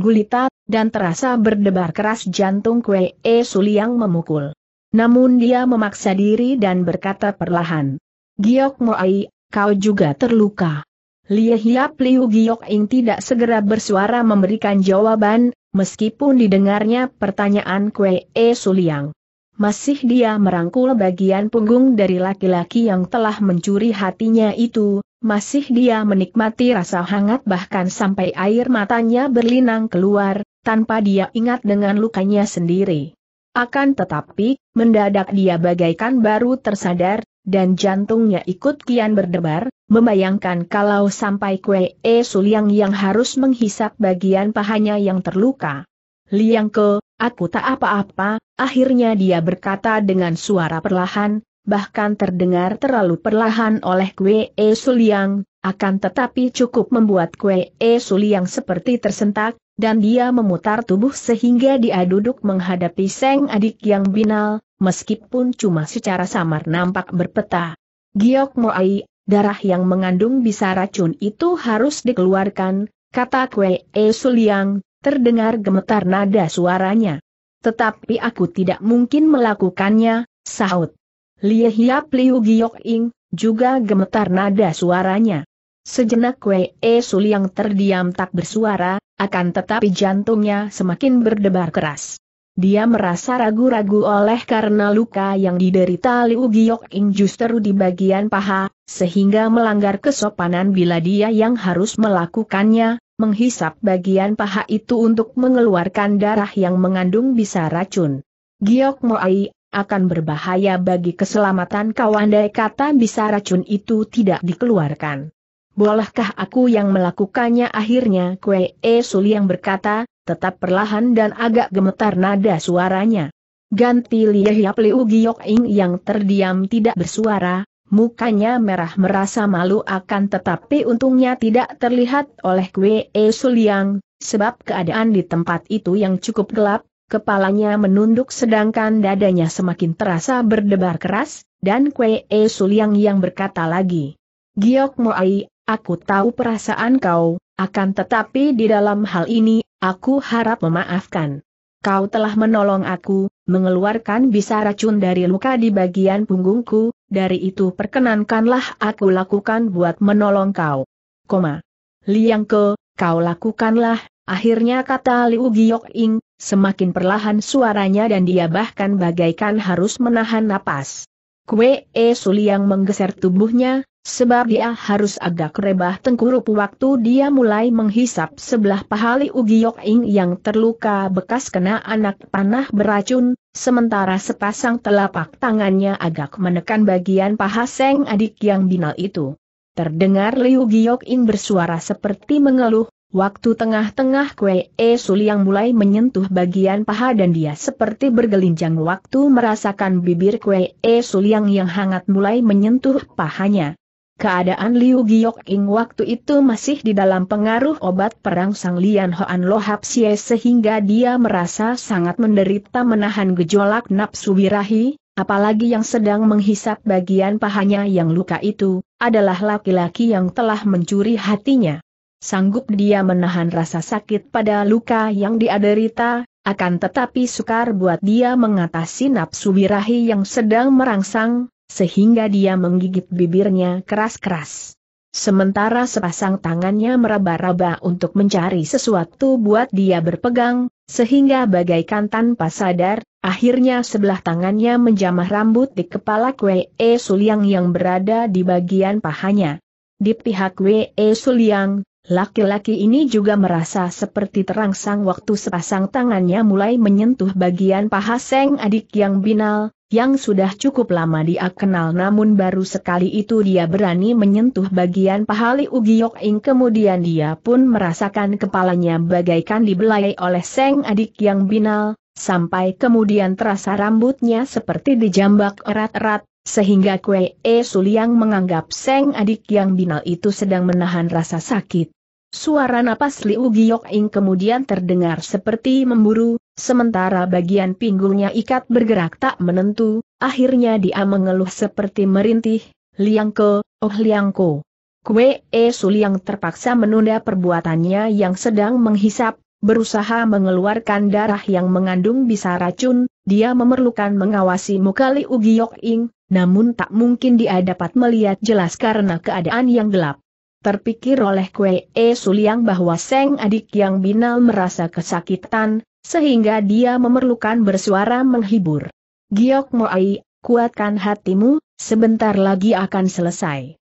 gulita, dan terasa berdebar keras jantung Kue E Suliang memukul. Namun dia memaksa diri dan berkata perlahan, Giok Moai, kau juga terluka. Lie Hiap Liu Giok Ing tidak segera bersuara memberikan jawaban, meskipun didengarnya pertanyaan Kue E Suliang. Masih dia merangkul bagian punggung dari laki-laki yang telah mencuri hatinya itu, masih dia menikmati rasa hangat bahkan sampai air matanya berlinang keluar, tanpa dia ingat dengan lukanya sendiri. Akan tetapi, mendadak dia bagaikan baru tersadar, dan jantungnya ikut kian berdebar, membayangkan kalau sampai Kue E Suliang yang harus menghisap bagian pahanya yang terluka. Liang ke, aku tak apa-apa, akhirnya dia berkata dengan suara perlahan, bahkan terdengar terlalu perlahan oleh Kue E Suliang, akan tetapi cukup membuat Kue E Suliang seperti tersentak, dan dia memutar tubuh sehingga dia duduk menghadapi Seng adik yang binal, meskipun cuma secara samar nampak berpeta. Giok Moai, darah yang mengandung bisa racun itu harus dikeluarkan, kata Kwe E Suliang, terdengar gemetar nada suaranya. Tetapi aku tidak mungkin melakukannya, sahut. Lie Hiap Liu Giok Ing, juga gemetar nada suaranya. Sejenak Kwe e Suliang terdiam tak bersuara, akan tetapi jantungnya semakin berdebar keras. Dia merasa ragu-ragu oleh karena luka yang diderita Liu Giok ing justru di bagian paha, sehingga melanggar kesopanan bila dia yang harus melakukannya, menghisap bagian paha itu untuk mengeluarkan darah yang mengandung bisa racun. Giok Moai akan berbahaya bagi keselamatan kawan, dai kata bisa racun itu tidak dikeluarkan. Bolehkah aku yang melakukannya akhirnya Kue E Suli yang berkata, tetap perlahan dan agak gemetar nada suaranya. Ganti Liehyap Liu Giok Ing yang terdiam tidak bersuara, mukanya merah merasa malu akan tetapi untungnya tidak terlihat oleh Kwe E Suliang, sebab keadaan di tempat itu yang cukup gelap, kepalanya menunduk sedangkan dadanya semakin terasa berdebar keras, dan Kwe E Suliang yang berkata lagi. Giok Moai, aku tahu perasaan kau, akan tetapi di dalam hal ini Aku harap memaafkan. Kau telah menolong aku, mengeluarkan bisa racun dari luka di bagian punggungku, dari itu perkenankanlah aku lakukan buat menolong kau. Koma. Liang ke, kau lakukanlah, akhirnya kata Liu Giok Ing, semakin perlahan suaranya dan dia bahkan bagaikan harus menahan napas. Kue E Suliang menggeser tubuhnya, Sebab dia harus agak rebah tengkurup waktu dia mulai menghisap sebelah pahali Ugiok Ing yang terluka bekas kena anak panah beracun, sementara sepasang telapak tangannya agak menekan bagian paha Seng adik yang binal itu. Terdengar Liu Giok Ing bersuara seperti mengeluh, waktu tengah-tengah Kue E Suli yang mulai menyentuh bagian paha dan dia seperti bergelinjang waktu merasakan bibir Kue E Suli yang hangat mulai menyentuh pahanya. Keadaan Liu Giok Ing waktu itu masih di dalam pengaruh obat perang Sang Lian Hoan Lohap Xie sehingga dia merasa sangat menderita menahan gejolak nafsu wirahi, apalagi yang sedang menghisap bagian pahanya yang luka itu, adalah laki-laki yang telah mencuri hatinya. Sanggup dia menahan rasa sakit pada luka yang diaderita, akan tetapi sukar buat dia mengatasi nafsu wirahi yang sedang merangsang, sehingga dia menggigit bibirnya keras-keras. Sementara sepasang tangannya meraba-raba untuk mencari sesuatu buat dia berpegang, sehingga bagaikan tanpa sadar, akhirnya sebelah tangannya menjamah rambut di kepala Kwe E Suliang yang berada di bagian pahanya. Di pihak Kwe E Suliang, laki-laki ini juga merasa seperti terangsang waktu sepasang tangannya mulai menyentuh bagian paha Seng adik yang binal, yang sudah cukup lama dia kenal namun baru sekali itu dia berani menyentuh bagian pahali Ugiok ing kemudian dia pun merasakan kepalanya bagaikan dibelai oleh seng adik yang binal, sampai kemudian terasa rambutnya seperti dijambak erat-erat, sehingga Kwe Suliang menganggap seng adik yang binal itu sedang menahan rasa sakit. Suara napas Liu Giok-ing kemudian terdengar seperti memburu, sementara bagian pinggulnya ikat bergerak tak menentu, akhirnya dia mengeluh seperti merintih, Liangko, oh Liangko. Kue E Suliang terpaksa menunda perbuatannya yang sedang menghisap, berusaha mengeluarkan darah yang mengandung bisa racun, dia memerlukan mengawasi muka Liu giok namun tak mungkin dia dapat melihat jelas karena keadaan yang gelap. Terpikir oleh Kue E Suliang bahwa Seng adik yang binal merasa kesakitan, sehingga dia memerlukan bersuara menghibur. Giok Moai, kuatkan hatimu, sebentar lagi akan selesai.